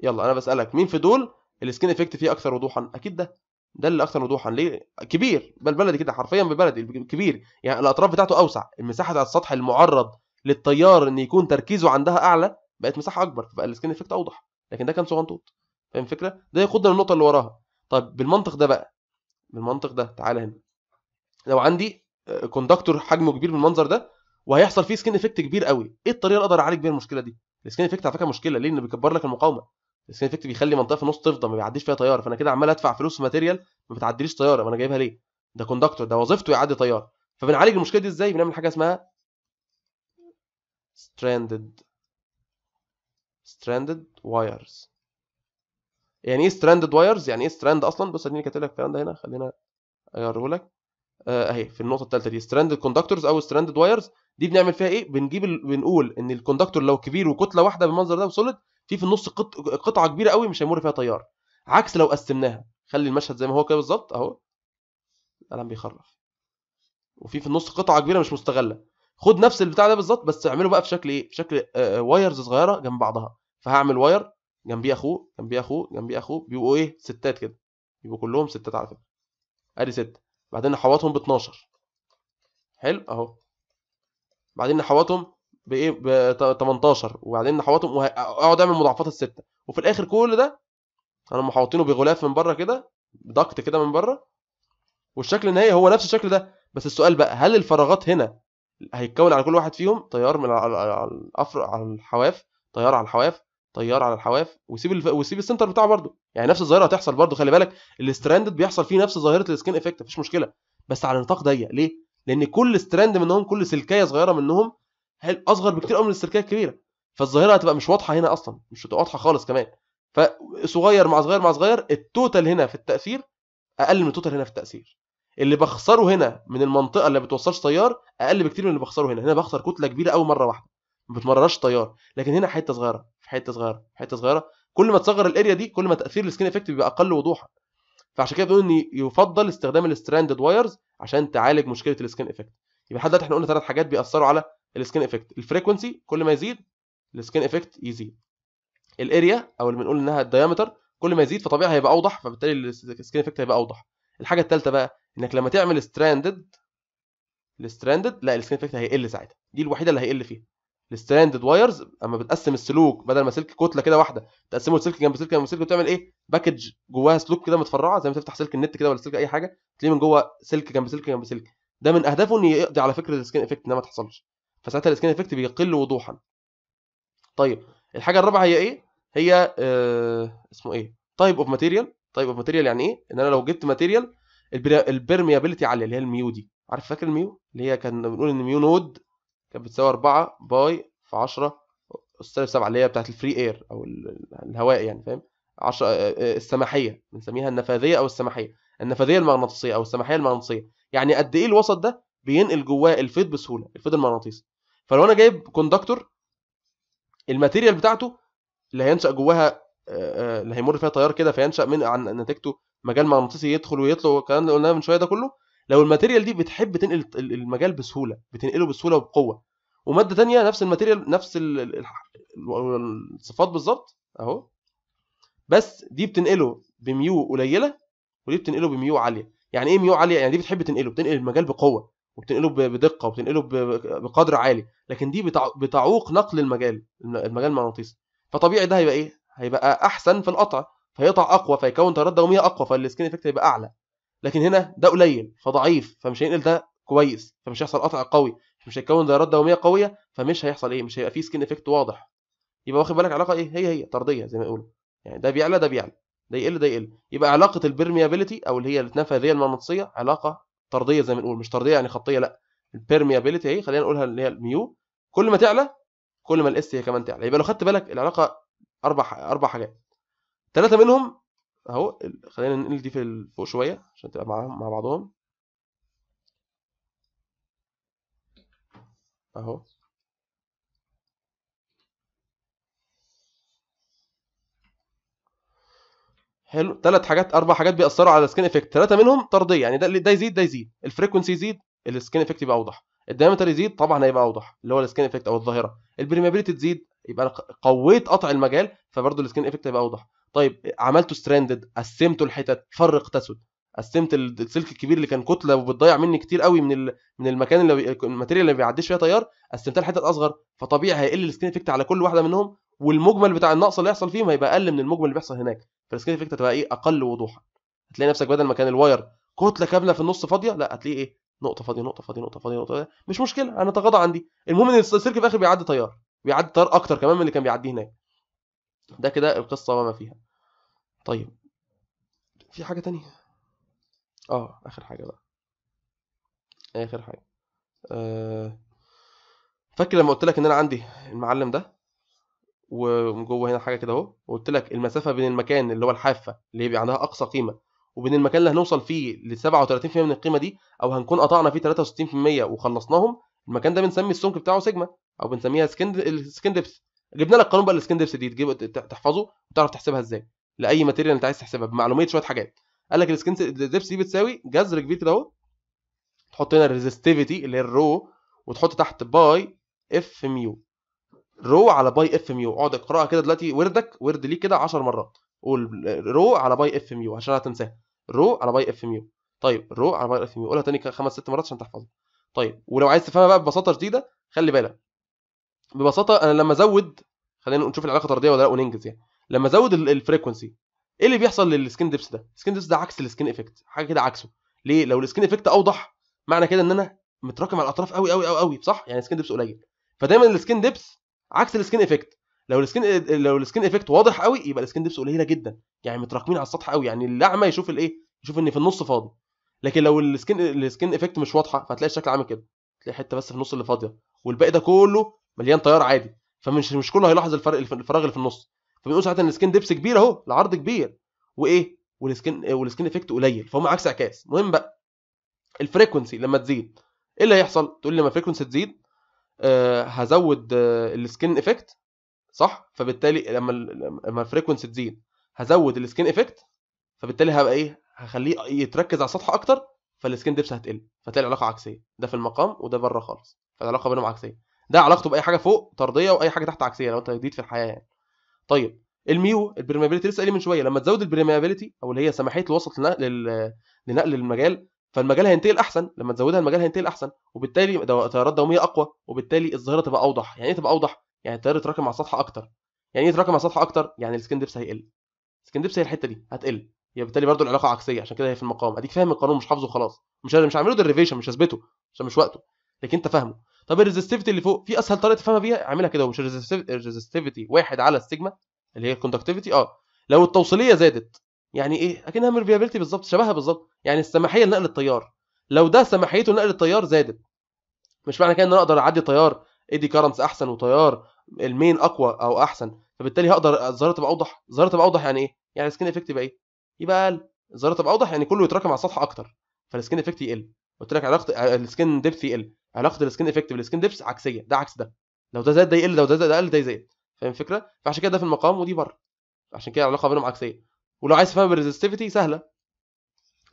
يلا انا بسالك مين في دول السكين افكت فيه اكثر وضوحا اكيد ده ده اللي اكثر وضوحا ليه كبير بالبلدي كده حرفيا بالبلدي كبير يعني الاطراف بتاعته اوسع المساحه على السطح المعرض للتيار ان يكون تركيزه عندها اعلى بقت مساحه اكبر فبقى السكين افكت اوضح لكن ده كان صغنطوط فاهم الفكره ده ياخدنا للنقطه اللي وراها طيب بالمنطق ده بقى بالمنطق ده تعالى هنا لو عندي آه، كوندكتور حجمه كبير بالمنظر ده وهيحصل فيه سكين افكت كبير قوي ايه الطريقه اللي اقدر اعالج بيها المشكله دي السكين افكت على فكره مشكله ليه انه بيكبر لك المقاومه السكين افكت بيخلي منطقه في النص تفضى ما بيعديش فيها طياره فانا كده عمال ادفع فلوس في ماتيريال ما بتعديليش طياره وانا انا جايبها ليه ده كوندكتور ده وظيفته يعدي طيار فبنعالج المشكله دي ازاي بنعمل حاجه اسمها stranded stranded wires يعني ايه stranded wires يعني ايه strand اصلا بص اديني كاتب لك الكلام ده هنا خلينا اغيره لك آه، اهي في النقطه الثالثه دي stranded conductors او stranded wires دي بنعمل فيها ايه بنجيب ال... بنقول ان الكوندكتور لو كبير وكتله واحده بالمنظر ده وسوليد في في النص قط... قطعه كبيره قوي مش هيمر فيها تيار عكس لو قسمناها خلي المشهد زي ما هو كده بالظبط اهو القلم بيخرف وفي في النص قطعه كبيره مش مستغله خد نفس البتاع ده بالظبط بس اعمله بقى في شكل ايه في شكل وايرز آه، آه، صغيره جنب بعضها فهعمل واير جنبيه اخوه جنبيه اخوه جنبيه اخوه بيبقوا ايه ستات كده يبقوا كلهم ستات على فكره ادي سته بعدين نحوطهم ب 12 حلو اهو بعدين نحوطهم بايه ب 18 إيه؟ وبعدين نحوطهم اقعد اعمل مضاعفات السته وفي الاخر كل ده انا محوطينه بغلاف من بره كده دكت كده من بره والشكل النهائي هو نفس الشكل ده بس السؤال بقى هل الفراغات هنا هيتكون على كل واحد فيهم تيار من على الافر على الحواف تيار على الحواف تيار على الحواف وسيب الف... وسيب السنتر بتاعه برضه يعني نفس الظاهره هتحصل برضه خلي بالك الاستراندد بيحصل فيه نفس ظاهره السكين افكت مفيش مشكله بس على نطاق ضيق ليه لان كل ستراند منهم كل سلكايه صغيره منهم اصغر بكتير قوي من السلكايه الكبيره فالظاهره هتبقى مش واضحه هنا اصلا مش هتبقى واضحه خالص كمان فصغير مع صغير مع صغير التوتال هنا في التاثير اقل من التوتال هنا في التاثير اللي بخسره هنا من المنطقه اللي ما بتوصلش تيار اقل بكتير من اللي بخسره هنا هنا بخسر كتله كبيره قوي مره واحده ما بتمررش تيار لكن هنا حته صغيره في حته صغيره في حته صغيره كل ما تصغر الاريا دي كل ما تاثير السكين افكت بيبقى اقل وضوحا فعشان كده بنقول ان يفضل استخدام الستراندد وايرز عشان تعالج مشكله السكين افكت يبقى لحد دلوقتي احنا قلنا ثلاث حاجات بيأثروا على السكين افكت الفريكونسي كل ما يزيد السكين افكت يزيد الاريا او اللي بنقول انها الدايمتر كل ما يزيد فطبيعي هيبقى اوضح فبالتالي السكين افكت هيبقى اوضح الحاجه الثالثه بقى انك لما تعمل ستراندد الستراندد لا السكين افكت هيقل ساعتها دي الوحيده اللي هيقل فيها الستراندد وايرز اما بتقسم السلوك بدل ما سلك كتله كده واحده تقسمه لسلك جنب سلك جنب سلك وتعمل ايه باكج جواها سلوك كده متفرعه زي ما تفتح سلك النت كده ولا سلك اي حاجه تلاقيه من جوه سلك جنب سلك جنب سلك ده من اهدافه ان يقضي على فكره السكين افكت انها ما تحصلش فساعتها السكين افكت بيقل وضوحا طيب الحاجه الرابعه هي ايه هي آه اسمه ايه تايب اوف ماتيريال تايب اوف ماتيريال يعني ايه ان انا لو جبت ماتيريال البرميابيلتي عاليه اللي هي الميو دي عارف فاكر الميو اللي هي كان بنقول ان ميو نود كانت بتساوي 4 باي في 10 اس 7 اللي هي بتاعت الفري اير او الهواء يعني فاهم 10 آه، آه، السماحيه بنسميها النفاذيه او السماحيه النفاذيه المغناطيسيه او السماحيه المغناطيسيه يعني قد ايه الوسط ده بينقل جواه الفيض بسهوله الفيض المغناطيسي فلو انا جايب كوندكتور الماتيريال بتاعته اللي هينشا جواها اللي آه، هيمر فيها تيار كده فينشا من عن نتيجته مجال مغناطيسي يدخل ويطلع والكلام اللي قلناه من شويه ده كله لو الماتيريال دي بتحب تنقل المجال بسهوله بتنقله بسهوله وبقوه وماده تانية نفس الماتيريال نفس الصفات بالظبط اهو بس دي بتنقله بميو قليله ودي بتنقله بميو عاليه يعني ايه ميو عاليه يعني دي بتحب تنقله بتنقل المجال بقوه وبتنقله بدقه وبتنقله بقدر عالي لكن دي بتعوق نقل المجال المجال المغناطيسي فطبيعي ده هيبقى ايه هيبقى احسن في القطع فيقطع اقوى فيكون تردد دوميه اقوى فالسكين افكت هيبقى اعلى لكن هنا ده قليل فضعيف فمش هينقل ده كويس فمش هيحصل قطع قوي مش هيكون دايرات دوميه قويه فمش هيحصل ايه مش هيبقى فيه سكين افكت واضح يبقى واخد بالك علاقه ايه هي هي طرديه زي ما يقولوا يعني ده بيعلى ده بيعلى ده يقل ده يقل يبقى علاقه البرميابيليتي او اللي هي التنافريه المغناطيسيه علاقه طرديه زي ما نقول مش طرديه يعني خطيه لا البرميابيليتي اهي خلينا نقولها اللي هي الميو كل ما تعلى كل ما الاس هي كمان تعلى يبقى لو خدت بالك العلاقه اربع اربع حاجات ثلاثه منهم اهو خلينا ننقل دي في فوق شويه عشان تبقى معاهم مع بعضهم اهو حلو ثلاث حاجات اربع حاجات بيأثروا على السكين افكت ثلاثه منهم طرديه يعني ده ده يزيد ده يزيد الفريكونسي يزيد السكين افكت يبقى اوضح الدايمتر يزيد طبعا هيبقى اوضح اللي هو السكين افكت او الظاهره البريمابيلتي تزيد يبقى انا قويت قطع المجال فبرضه السكين افكت هيبقى اوضح طيب عملته ستراندد قسمته لحتت فرق تسد قسمت السلك الكبير اللي كان كتله وبتضيع مني كتير قوي من من المكان اللي الماتيريال اللي ما بيعديش فيها تيار قسمتها لحتت اصغر فطبيعي هيقل السكين افكت على كل واحده منهم والمجمل بتاع النقص اللي هيحصل فيهم هيبقى اقل من المجمل اللي بيحصل هناك فالسكين افكت هتبقى ايه اقل وضوحا هتلاقي نفسك بدل ما كان الواير كتله كامله في النص فاضيه لا هتلاقي ايه نقطه فاضيه نقطه فاضيه نقطه فاضيه نقطه فاضية. مش مشكله انا اتغاضى عن دي المهم ان السلك في الاخر بيعدي تيار بيعدي تيار اكتر كمان من اللي كان بيعديه هناك ده كده القصه وما فيها طيب في حاجة تانية اه اخر حاجة بقى اخر حاجة آه فاكر لما قلت لك ان انا عندي المعلم ده وجوه هنا حاجه كده اهو وقلت لك المسافه بين المكان اللي هو الحافه اللي بيبقى عندها اقصى قيمه وبين المكان اللي هنوصل فيه ل 37% من القيمه دي او هنكون قطعنا فيه 63% وخلصناهم المكان ده بنسمي السمك بتاعه سيجما او بنسميها سكند السكندبس جبنا لك قانون بقى السكندبس دي تحفظه وتعرف تحسبها ازاي لاي ماتيريال انت عايز تحسبها بمعلوميه شويه حاجات قال لك السكين ديبس دي بتساوي جذر كبير كده اهو تحط هنا الريزستيفيتي اللي هي الرو وتحط تحت باي اف ميو رو على باي اف ميو اقعد اقراها كده دلوقتي وردك ورد ليه كده 10 مرات قول رو على باي اف ميو عشان هتنساها رو على باي اف ميو طيب رو على باي اف ميو قولها تاني خمس ست مرات عشان تحفظها طيب ولو عايز تفهمها بقى ببساطه شديده خلي بالك ببساطه انا لما ازود خلينا نشوف العلاقه طرديه ولا لا وننجز يعني لما ازود الفريكونسي ايه اللي بيحصل للسكين ديبس ده السكين ديبس ده عكس السكين افكت حاجه كده عكسه ليه لو السكين افكت اوضح معنى كده ان انا متراكم على الاطراف قوي قوي قوي قوي صح يعني السكين ديبس قليل فدايما السكين ديبس عكس السكين افكت لو السكين لو السكين افكت واضح قوي يبقى السكين ديبس قليله جدا يعني متراكمين على السطح قوي يعني الاعمى يشوف الايه يشوف ان في النص فاضي لكن لو السكين السكين افكت مش واضحه فهتلاقي الشكل عامل كده تلاقي حته بس في النص اللي فاضيه والباقي ده كله مليان تيار عادي فمش مش كله هيلاحظ الفرق الفراغ اللي في النص فبنقول ساعتها ان السكين ديبس كبير اهو العرض كبير وايه والسكين والسكين افكت قليل فهم عكس عكاس مهم بقى الفريكونسي لما تزيد ايه اللي هيحصل تقول لي لما الفريكونسي تزيد آه هزود آه السكين افكت صح فبالتالي لما لما الفريكونسي تزيد هزود السكين افكت فبالتالي هبقى ايه هخليه يتركز على السطح اكتر فالسكين ديبس هتقل فتلاقي العلاقه عكسيه ده في المقام وده بره خالص فالعلاقه بينهم عكسيه ده علاقته باي حاجه فوق طرديه واي حاجه تحت عكسيه لو انت جديد في الحياه يعني طيب الميو البرميابيلتي لسه قايل من شويه لما تزود البرميابيلتي او اللي هي سماحيه الوسط لنقل لنقل المجال فالمجال هينتقل احسن لما تزودها المجال هينتقل احسن وبالتالي تيارات دوميه اقوى وبالتالي الظاهره تبقى اوضح يعني ايه تبقى اوضح يعني التيار يتراكم على السطح اكتر يعني ايه يتراكم على السطح اكتر يعني السكن ديبس هيقل السكن ديبس هي الحته دي هتقل يبقى بالتالي برضه العلاقه عكسيه عشان كده هي في المقام اديك فاهم القانون مش حافظه خلاص مش مش هعمله ديريفيشن مش هثبته عشان مش وقته لكن انت فاهمه طب الريزستيفيتي اللي فوق في اسهل طريقه تفهمها بيها اعملها كده مش الريزستيفيتي واحد على السيجما اللي هي الكوندكتيفيتي اه لو التوصيليه زادت يعني ايه اكنها ميرفيابيلتي بالظبط شبهها بالظبط يعني السماحيه لنقل التيار لو ده سماحيته لنقل التيار زادت مش معنى كده ان انا اقدر اعدي تيار ايدي كارنتس احسن وتيار المين اقوى او احسن فبالتالي هقدر الظاهره تبقى اوضح الظاهره تبقى اوضح يعني ايه يعني السكين افكت يبقى ايه يبقى اقل الظاهره تبقى اوضح يعني كله يتراكم على السطح اكتر فالسكين افكت يقل قلت لك علاقه آه، السكين ديبث يقل علاقه السكين افكت بالسكين ديبث عكسيه ده عكس ده لو ده زاد ده يقل لو ده زاد ده قل ده يزيد فاهم الفكره فعشان كده ده في المقام ودي بره عشان كده العلاقه بينهم عكسيه ولو عايز تفهم الريزستيفيتي سهله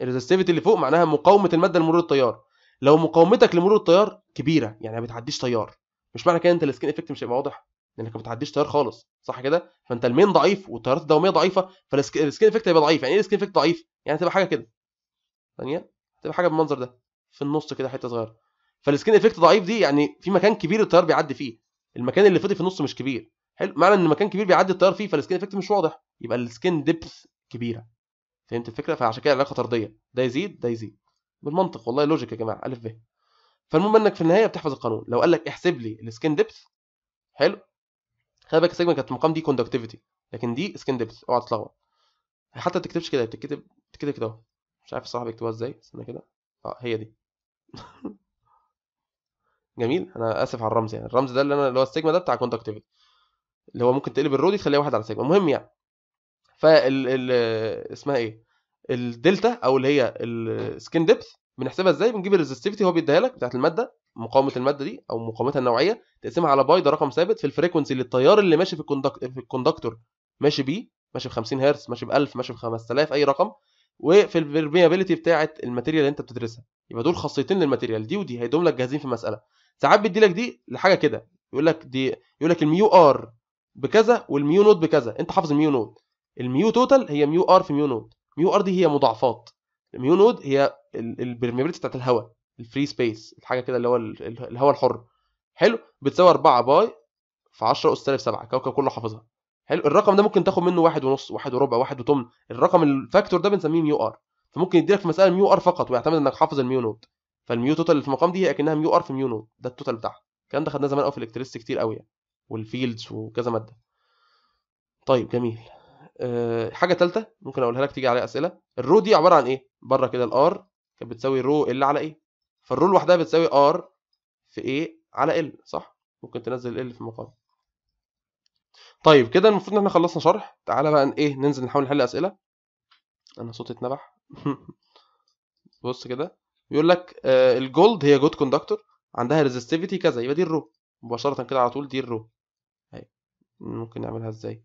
الريزستيفيتي اللي فوق معناها مقاومه الماده لمرور التيار لو مقاومتك لمرور التيار كبيره يعني ما بتعديش تيار مش معنى كده انت السكين افكت مش هيبقى واضح لانك ما بتعديش تيار خالص صح كده فانت المين ضعيف والتيارات الدوميه ضعيفه فالسكن افكت هيبقى ضعيف يعني ايه السكين افكت ضعيف يعني تبقى حاجه كده ثانيه تبقى حاجه بالمنظر ده في النص كده حته صغيره فالسكين افكت ضعيف دي يعني في مكان كبير التيار بيعدي فيه المكان اللي فاضي في النص مش كبير حلو معنى ان مكان كبير بيعدي التيار فيه فالسكين افكت مش واضح يبقى السكين ديبث كبيره فهمت الفكره فعشان كده العلاقه طرديه ده يزيد ده يزيد بالمنطق والله لوجيك يا جماعه الف ب فالمهم انك في النهايه بتحفظ القانون لو قال لك احسب لي السكين ديبث حلو خلي بالك السيجما كانت المقام دي كوندكتيفيتي لكن دي سكين ديبث اوعى تتلخبط حتى ما تكتبش كده بتتكتب بتتكتب كده اهو مش عارف الصراحه بيكتبوها ازاي استنى كده اه هي دي جميل انا اسف على الرمز يعني الرمز ده اللي انا اللي هو السيجما ده بتاع كونتاكتيفيتي اللي هو ممكن تقلب الرو دي تخليها واحد على سيجما المهم يعني فال ال... اسمها ايه الدلتا او اللي هي السكين ديبث بنحسبها ازاي بنجيب الريزستيفيتي هو بيديها لك بتاعت الماده مقاومه الماده دي او مقاومتها النوعيه تقسمها على باي ده رقم ثابت في الفريكونسي اللي التيار اللي ماشي في الكوندكتور في الكوندكتور ماشي بيه ماشي ب 50 هرتز ماشي ب 1000 ماشي ب 5000 اي رقم وفي البرميابيلتي بتاعه الماتيريال اللي انت بتدرسها يبقى دول خاصيتين للماتيريال دي ودي هيدوم لك جاهزين في المساله ساعات بيدي لك دي لحاجه كده يقول لك دي يقول لك الميو ار بكذا والميو نوت بكذا انت حافظ الميو نوت الميو توتال هي ميو ار في ميو نوت ميو ار دي هي مضاعفات الميو نوت هي البرميابيلتي بتاعه الهواء الفري سبيس الحاجه كده اللي هو الهواء الحر حلو بتساوي 4 باي في 10 اس 7 كوكب كله حافظها حلو الرقم ده ممكن تاخد منه واحد ونص واحد وربع واحد وثمن الرقم الفاكتور ده بنسميه ميو ار فممكن يديلك في مساله ميو ار فقط ويعتمد انك حافظ الميو نود فالميو توتال اللي في المقام دي هي اكنها ميو ار في ميو نود ده التوتال بتاعها الكلام ده خدناه زمان قوي في الالكتريست كتير قوي يعني والفيلدز وكذا ماده طيب جميل أه حاجه ثالثه ممكن اقولها لك تيجي عليها اسئله الرو دي عباره عن ايه بره كده الار كانت بتساوي رو ال على ايه فالرو لوحدها بتساوي ار في ايه على ال صح ممكن تنزل ال في المقام طيب كده المفروض ان احنا خلصنا شرح تعالى بقى ايه ننزل نحاول نحل اسئله انا صوتي اتنبح بص كده بيقول لك آه الجولد هي جود كوندكتور عندها ريزستيفيتي كذا يبقى دي الرو مباشره كده على طول دي الرو هي. طيب، ممكن نعملها ازاي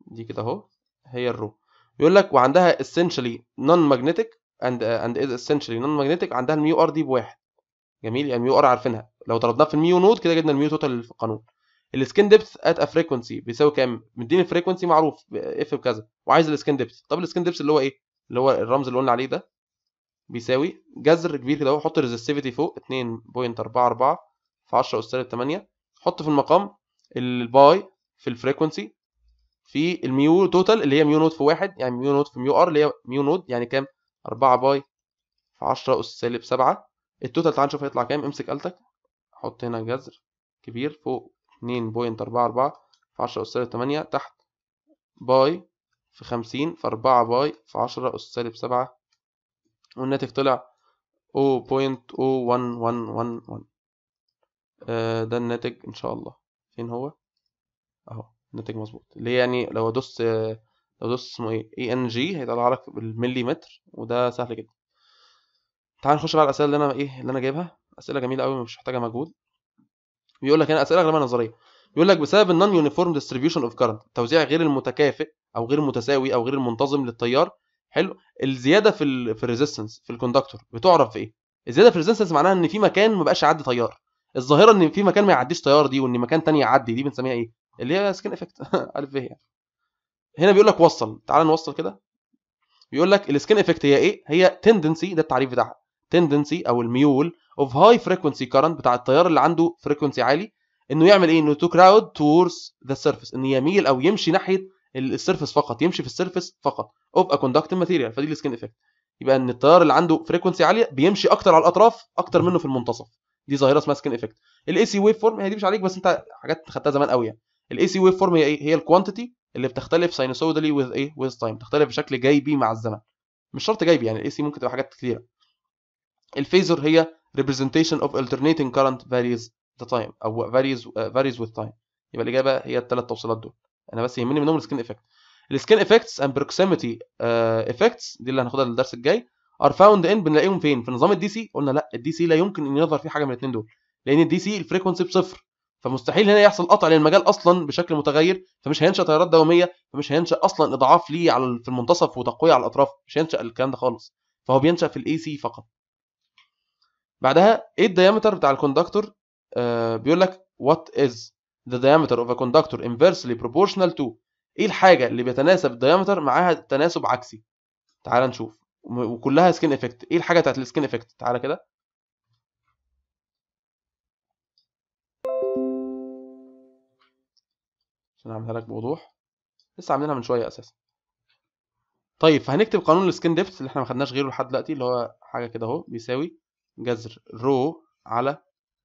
دي كده اهو هي الرو بيقول لك وعندها essentially non magnetic and اند آه، از is essentially non magnetic عندها الميو ار دي بواحد جميل يعني الميو ار عارفينها لو ضربناها في الميو نود كده جبنا الميو توتال في القانون السكن ديبث ات ا فريكونسي بيساوي كام مديني الفريكونسي معروف اف بكذا وعايز السكن ديبث طب السكن ديبث اللي هو ايه اللي هو الرمز اللي قلنا عليه ده بيساوي جذر كبير كده اهو حط الريزستيفيتي فوق 2.44 في 10 اس 8 حط في المقام الباي في الفريكونسي في الميو توتال اللي هي ميو نود في واحد يعني ميو نود في ميو ار اللي هي ميو نود يعني كام 4 باي في 10 اس سالب 7 التوتال تعال نشوف هيطلع كام امسك آلتك حط هنا جذر كبير فوق 2.44 في 10 أس سالب 8 تحت باي في 50 في 4 باي في 10 أس سالب 7 والناتج طلع ون آه ده الناتج إن شاء الله فين هو أهو الناتج مظبوط اللي يعني لو أدوس آه، لو أدوس اسمه ايه اي ان جي هيطلع لك بالملي متر وده سهل جدا تعال نخش بقى على الاسئله اللي انا ايه اللي انا جايبها اسئله جميله أوي مش محتاجه مجهود بيقول لك هنا اسئله اغلبها نظريه بيقول لك بسبب النون يونيفورم ديستريبيوشن اوف كارنت توزيع غير المتكافئ او غير المتساوي او غير المنتظم للتيار حلو الزياده في في الريزيستنس في الكوندكتور بتعرف في ايه الزياده في الريزيستنس معناها ان في مكان ما بقاش يعدي تيار الظاهره ان في مكان ما يعديش تيار دي وان مكان ثاني يعدي دي بنسميها ايه اللي هي سكين افكت الف يعني هنا بيقول لك وصل تعال نوصل كده بيقول لك السكين افكت هي ايه هي تندنسي ده التعريف بتاعها تندنسي او الميول اوف هاي فريكونسي كارنت بتاع التيار اللي عنده فريكونسي عالي انه يعمل ايه انه تو كراود تورز ذا سيرفيس انه يميل او يمشي ناحيه السيرفيس فقط يمشي في السيرفيس فقط اوف ا كوندكتيف ماتيريال فدي السكين افكت يبقى ان التيار اللي عنده فريكونسي عاليه بيمشي اكتر على الاطراف اكتر منه في المنتصف دي ظاهره اسمها سكين افكت الاي سي ويف فورم هي دي مش عليك بس انت حاجات خدتها زمان قوي يعني الاي سي ويف فورم هي ايه هي الكوانتيتي اللي بتختلف ساينوسودالي وذ ايه وذ تايم تختلف بشكل جايبي مع الزمن مش شرط جايبي يعني الاي سي ممكن تبقى حاجات كتيره الفيزر هي representation of alternating current varies the time او varies uh, varies with time يبقى الاجابه هي الثلاث توصيلات دول انا بس يهمني منهم السكين افكت السكين افكتس اند بروكسيميتي افكتس دي اللي هناخدها للدرس الجاي ار فاوند ان بنلاقيهم فين في نظام الدي سي قلنا لا الدي سي لا يمكن ان يظهر فيه حاجه من الاثنين دول لان الدي سي الفريكونسي بصفر فمستحيل هنا يحصل قطع للمجال اصلا بشكل متغير فمش هينشا تيارات دواميه فمش هينشا اصلا اضعاف ليه على في المنتصف وتقويه على الاطراف مش هينشا الكلام ده خالص فهو بينشا في الاي سي فقط بعدها ايه الديامتر بتاع الكوندكتور آه بيقول لك وات از ذا diameter of a conductor inversely proportional to ايه الحاجه اللي بيتناسب الديامتر معاها تناسب عكسي تعال نشوف وكلها سكين افكت ايه الحاجه بتاعت السكين افكت تعالى كده عشان اعملها لك بوضوح لسه عاملينها من شويه اساسا طيب فهنكتب قانون السكين ديبث اللي احنا ما خدناش غيره لحد دلوقتي اللي هو حاجه كده اهو بيساوي جذر رو على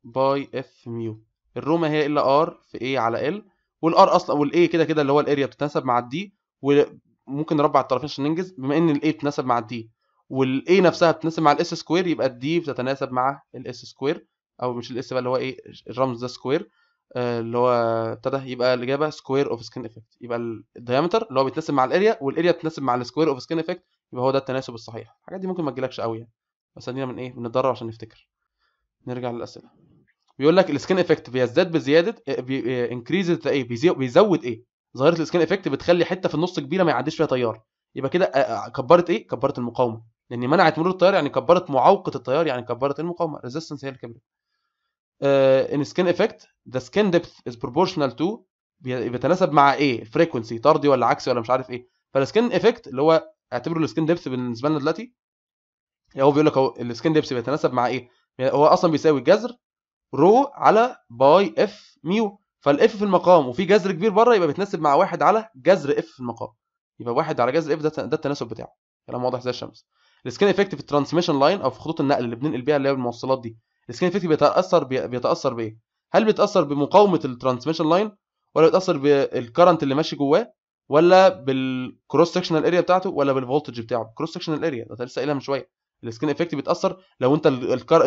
باي اف ميو الرو ما هي الا ار في اي على ال والار اصلا والاي كده كده اللي هو الاريا بتتناسب مع الدي وممكن نربع الطرفين عشان ننجز بما ان الاي بتتناسب مع الدي والاي نفسها بتتناسب مع الاس سكوير يبقى الدي بتتناسب مع الاس سكوير او مش الاس بقى اللي هو ايه الرمز ده سكوير آه، اللي هو ابتدى يبقى الاجابه سكوير اوف سكين افكت يبقى الديامتر اللي هو بيتناسب مع الاريا والاريا بتتناسب مع السكوير اوف سكين افكت يبقى هو ده التناسب الصحيح الحاجات دي ممكن ما تجيلكش قوي يعني بس ادينا من ايه بنتدرب عشان نفتكر نرجع للاسئله بيقول لك السكين افكت بيزداد بزياده انكريز آه، آه، ايه بيزود ايه ظاهره السكين افكت بتخلي حته في النص كبيره ما يعديش فيها طيار يبقى كده آه، كبرت ايه كبرت المقاومه لان منعت مرور التيار يعني كبرت معوقه التيار يعني كبرت المقاومه ريزيستنس هي اللي كبرت ان سكين افكت ذا سكين ديبث از بروبورشنال تو بيتناسب مع ايه فريكونسي طردي ولا عكسي ولا مش عارف ايه فالسكين افكت اللي هو اعتبره السكين ديبث بالنسبه لنا دلوقتي هو بيقول لك اهو السكن ديبس بيتناسب مع ايه؟ يعني هو اصلا بيساوي جذر رو على باي اف ميو فالاف في المقام وفي جذر كبير بره يبقى بيتناسب مع واحد على جذر اف في المقام يبقى واحد على جذر اف ده ده التناسب بتاعه كلام واضح زي الشمس السكن افكت في الترانسميشن لاين او في خطوط النقل اللي بننقل بيها اللي هي الموصلات دي السكن افكت بيتاثر بيتاثر بايه؟ هل بيتاثر بمقاومه الترانسميشن لاين ولا بيتاثر بالكرنت اللي ماشي جواه ولا بالكروس سكشنال اريا بتاعته ولا بالفولتج بتاعه كروس سكشنال اريا ده لسه قايلها من شويه السكين افكت بيتاثر لو انت الكار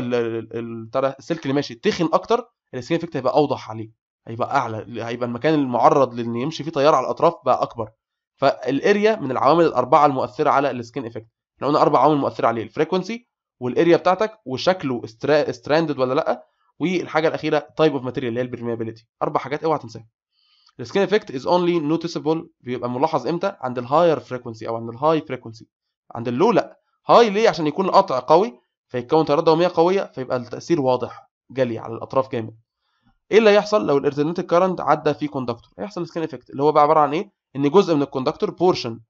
السلك اللي ماشي تخن اكتر السكين افكت هيبقى اوضح عليه هيبقى اعلى هيبقى المكان المعرض لان يمشي فيه تيار على الاطراف بقى اكبر فالاريا من العوامل الاربعه المؤثره على السكين افكت احنا قلنا اربع عوامل مؤثره عليه الفريكونسي والاريا بتاعتك وشكله ستراندد ولا لا والحاجه الاخيره تايب اوف ماتيريال اللي هي البرميابيلتي اربع حاجات اوعى تنساها السكين افكت از اونلي نوتيسبل بيبقى ملاحظ امتى عند الهاير فريكونسي او عند الهاي فريكونسي عند اللو لا هاي ليه عشان يكون القطع قوي فيتكون تيارات دواميه قويه فيبقى التاثير واضح جلي على الاطراف جامد ايه اللي هيحصل لو الالترناتيف كارنت عدى في كوندكتور هيحصل سكين افكت اللي هو بقى عباره عن ايه ان جزء من الكوندكتور بورشن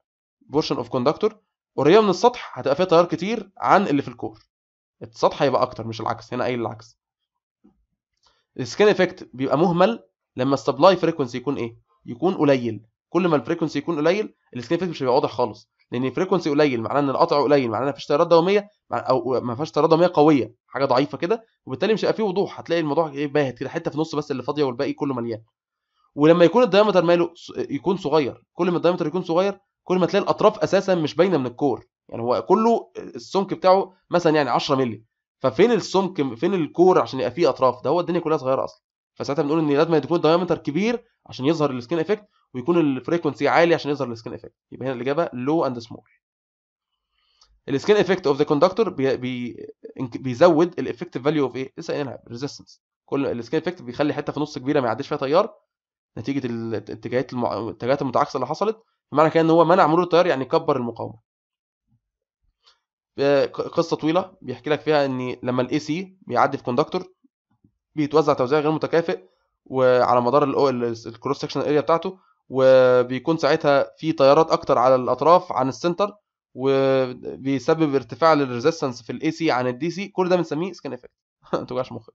بورشن اوف كوندكتور قريبه من السطح هتبقى فيها تيار كتير عن اللي في الكور السطح هيبقى اكتر مش العكس هنا قايل العكس السكين افكت بيبقى مهمل لما السبلاي فريكونسي يكون ايه يكون قليل كل ما الفريكونسي يكون قليل السكين افكت مش هيبقى واضح خالص لان الفريكونسي قليل معناه ان القطع قليل معناه ما فيش تيارات دواميه او ما فيهاش تيارات دواميه قويه حاجه ضعيفه كده وبالتالي مش هيبقى فيه وضوح هتلاقي الموضوع ايه باهت كده حته في النص بس اللي فاضيه والباقي كله مليان ولما يكون الدايمتر ماله يكون صغير كل ما الدايمتر يكون صغير كل ما تلاقي الاطراف اساسا مش باينه من الكور يعني هو كله السمك بتاعه مثلا يعني 10 مللي ففين السمك فين الكور عشان يبقى فيه اطراف ده هو الدنيا كلها صغيره اصلا فساعتها بنقول ان لازم يكون الدايمتر كبير عشان يظهر السكين افكت ويكون الفريكونسي عالي عشان يظهر السكين افكت يبقى هنا الاجابه لو اند سمول السكين افكت اوف ذا كوندكتور بيزود الافكتيف فاليو اوف ايه لسه قايلينها ريزيستنس كل السكين افكت بيخلي حته في نص كبيره ما يعديش فيها تيار نتيجه الاتجاهات الاتجاهات المتعاكسه اللي حصلت بمعنى كده ان هو منع مرور التيار يعني كبر المقاومه قصه طويله بيحكي لك فيها ان لما الاي سي بيعدي في كوندكتور بيتوزع توزيع غير متكافئ وعلى مدار الكروس سكشن اريا بتاعته وبيكون ساعتها في تيارات اكتر على الاطراف عن السنتر وبيسبب ارتفاع للريزستنس في الاي سي عن الدي سي كل ده بنسميه سكان افكت ما توجعش مخك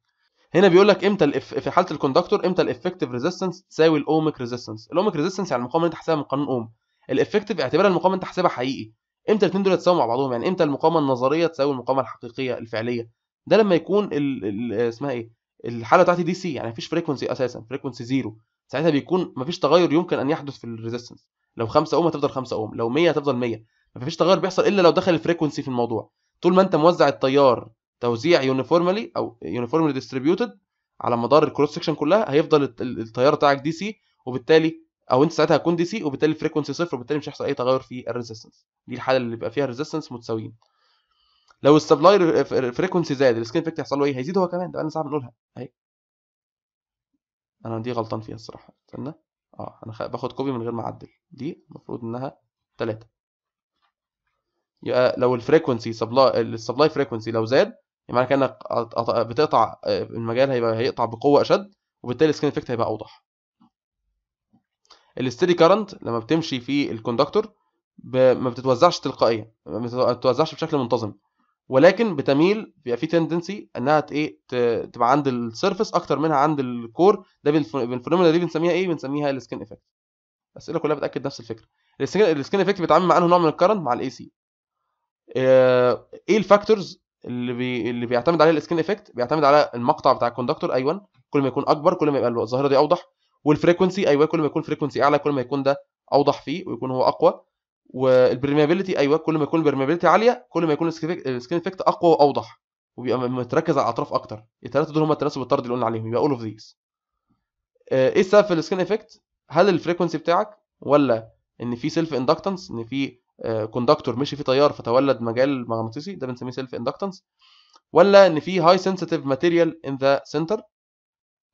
هنا بيقول لك امتى في حاله الكوندكتور امتى الافكتيف ريزستنس تساوي الاوميك ريزستنس الاوميك ريزستنس يعني المقاومه اللي انت حاسبها من قانون اوم الافكتيف اعتبرها المقاومه انت حاسبها حقيقي امتى الاثنين دول يتساووا مع بعضهم يعني امتى المقاومه النظريه تساوي المقاومه الحقيقيه الفعليه ده لما يكون اسمها ايه الحاله بتاعتي دي سي يعني مفيش فريكونسي اساسا فريكونسي زيرو ساعتها بيكون مفيش تغير يمكن ان يحدث في الريزيستنس لو 5 اوم هتفضل 5 اوم لو 100 هتفضل 100 مفيش تغير بيحصل الا لو دخل الفريكونسي في الموضوع طول ما انت موزع التيار توزيع يونيفورمالي او يونيفورمالي ديستريبيوتد على مدار الكروس سكشن كلها هيفضل التيار بتاعك دي سي وبالتالي او انت ساعتها هتكون دي سي وبالتالي الفريكونسي صفر وبالتالي مش هيحصل اي تغير في الريزيستنس دي الحاله اللي بيبقى فيها الريزيستنس متساويين لو السبلاير فريكونسي زاد السكين افكت هيحصل له ايه هيزيد هو كمان ده انا صعب نقولها اهي انا دي غلطان فيها الصراحه استنى اه انا باخد كوبي من غير ما اعدل دي المفروض انها 3 يبقى لو الفريكونسي سبلاي السبلاي فريكوانسي لو زاد يبقى معنى انك بتقطع آه، المجال هيبقى هيقطع بقوه اشد وبالتالي السكين افكت هيبقى اوضح الستيدي كارنت لما بتمشي في الكوندكتور ما بتتوزعش تلقائيا ما بتتوزعش بشكل منتظم ولكن بتميل بيبقى في تندنسي انها ايه تبقى عند السيرفس اكتر منها عند الكور ده بالفينومينا دي بنسميها ايه بنسميها السكن افكت الاسئله كلها بتاكد نفس الفكره السكن افكت بيتعامل مع انه نوع من الكرنت مع الاي آه، سي ايه الفاكتورز اللي بي... اللي بيعتمد عليها السكن افكت بيعتمد على المقطع بتاع الكوندكتور ايوه كل ما يكون اكبر كل ما يبقى الظاهره دي اوضح والفريكونسي ايوه كل ما يكون فريكونسي اعلى كل ما يكون ده اوضح فيه ويكون هو اقوى والبرميابيلتي ايوه كل ما يكون البرميابيلتي عاليه كل ما يكون السكين افكت اقوى واوضح وبيبقى متركز على الاطراف اكتر الثلاثه دول هم التناسب الطردي اللي قلنا عليهم يبقى اول اوف ذيس ايه السبب في السكين افكت هل الفريكونسي بتاعك ولا ان في سيلف اندكتنس ان في كوندكتور آه، مشي فيه تيار فتولد مجال مغناطيسي ده بنسميه سيلف اندكتنس ولا ان في هاي سنسيتيف ماتيريال ان ذا سنتر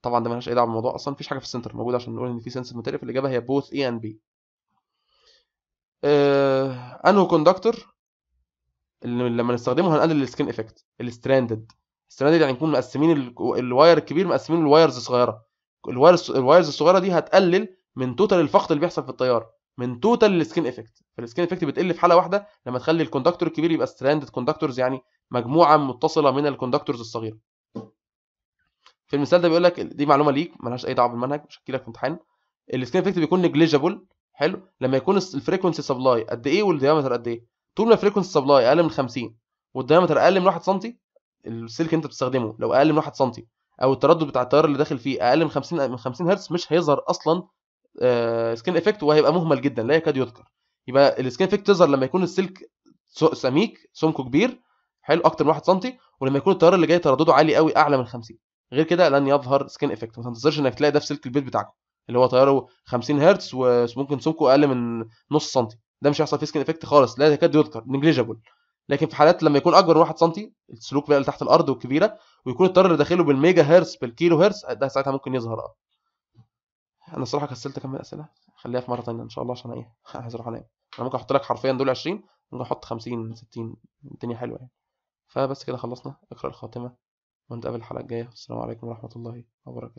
طبعا ده ملهاش اي دعوه بالموضوع اصلا مفيش حاجه في السنتر موجوده عشان نقول ان في سنسيتيف ماتيريال فالاجابه هي بوث اي اند بي آه انهو كوندكتور اللي لما نستخدمه هنقلل السكين افكت الستراندد الستراندد يعني نكون مقسمين الواير الكبير مقسمين الوايرز الصغيره الوايرز الوايرز الصغيره دي هتقلل من توتال الفخط اللي بيحصل في التيار من توتال السكين افكت فالسكين افكت بتقل في حاله واحده لما تخلي الكوندكتور الكبير يبقى ستراندد كوندكتورز يعني مجموعه متصله من الكوندكتورز الصغيره في المثال ده بيقول لك دي معلومه ليك ملهاش اي دعوه بالمنهج مش هحكي لك في امتحان السكين افكت بيكون نيجليجبل حلو لما يكون الفريكونسي سبلاي قد ايه والديامتر قد ايه طول ما الفريكونسي سبلاي اقل من 50 والديامتر اقل من 1 سم السلك انت بتستخدمه لو اقل من 1 سم او التردد بتاع التيار اللي داخل فيه اقل من 50 من 50 هرتز مش هيظهر اصلا سكين آه، افكت وهيبقى مهمل جدا لا يكاد يذكر يبقى السكين افكت تظهر لما يكون السلك سميك سمكه كبير حلو اكتر من 1 سم ولما يكون التيار اللي جاي تردده عالي قوي اعلى من 50 غير كده لن يظهر سكين افكت ما تنتظرش انك تلاقي ده في سلك البيت بتاعك اللي هو تياره 50 هرتز وممكن سمكه اقل من نص سنتي ده مش هيحصل فيه سكن افكت خالص لا يكاد يذكر نجليجبل لكن في حالات لما يكون اكبر 1 سنتي السلوك بقى اللي تحت الارض والكبيره ويكون التيار اللي داخله بالميجا هرتز بالكيلو هرتز ده ساعتها ممكن يظهر اه انا الصراحه كسلت من اسئله خليها في مره ثانيه ان شاء الله عشان ايه عايز اروح انام انا ممكن احط لك حرفيا دول 20 ممكن احط 50 60 الدنيا حلوه يعني فبس كده خلصنا اقرا الخاتمه ونتقابل الحلقه الجايه والسلام عليكم ورحمه الله وبركاته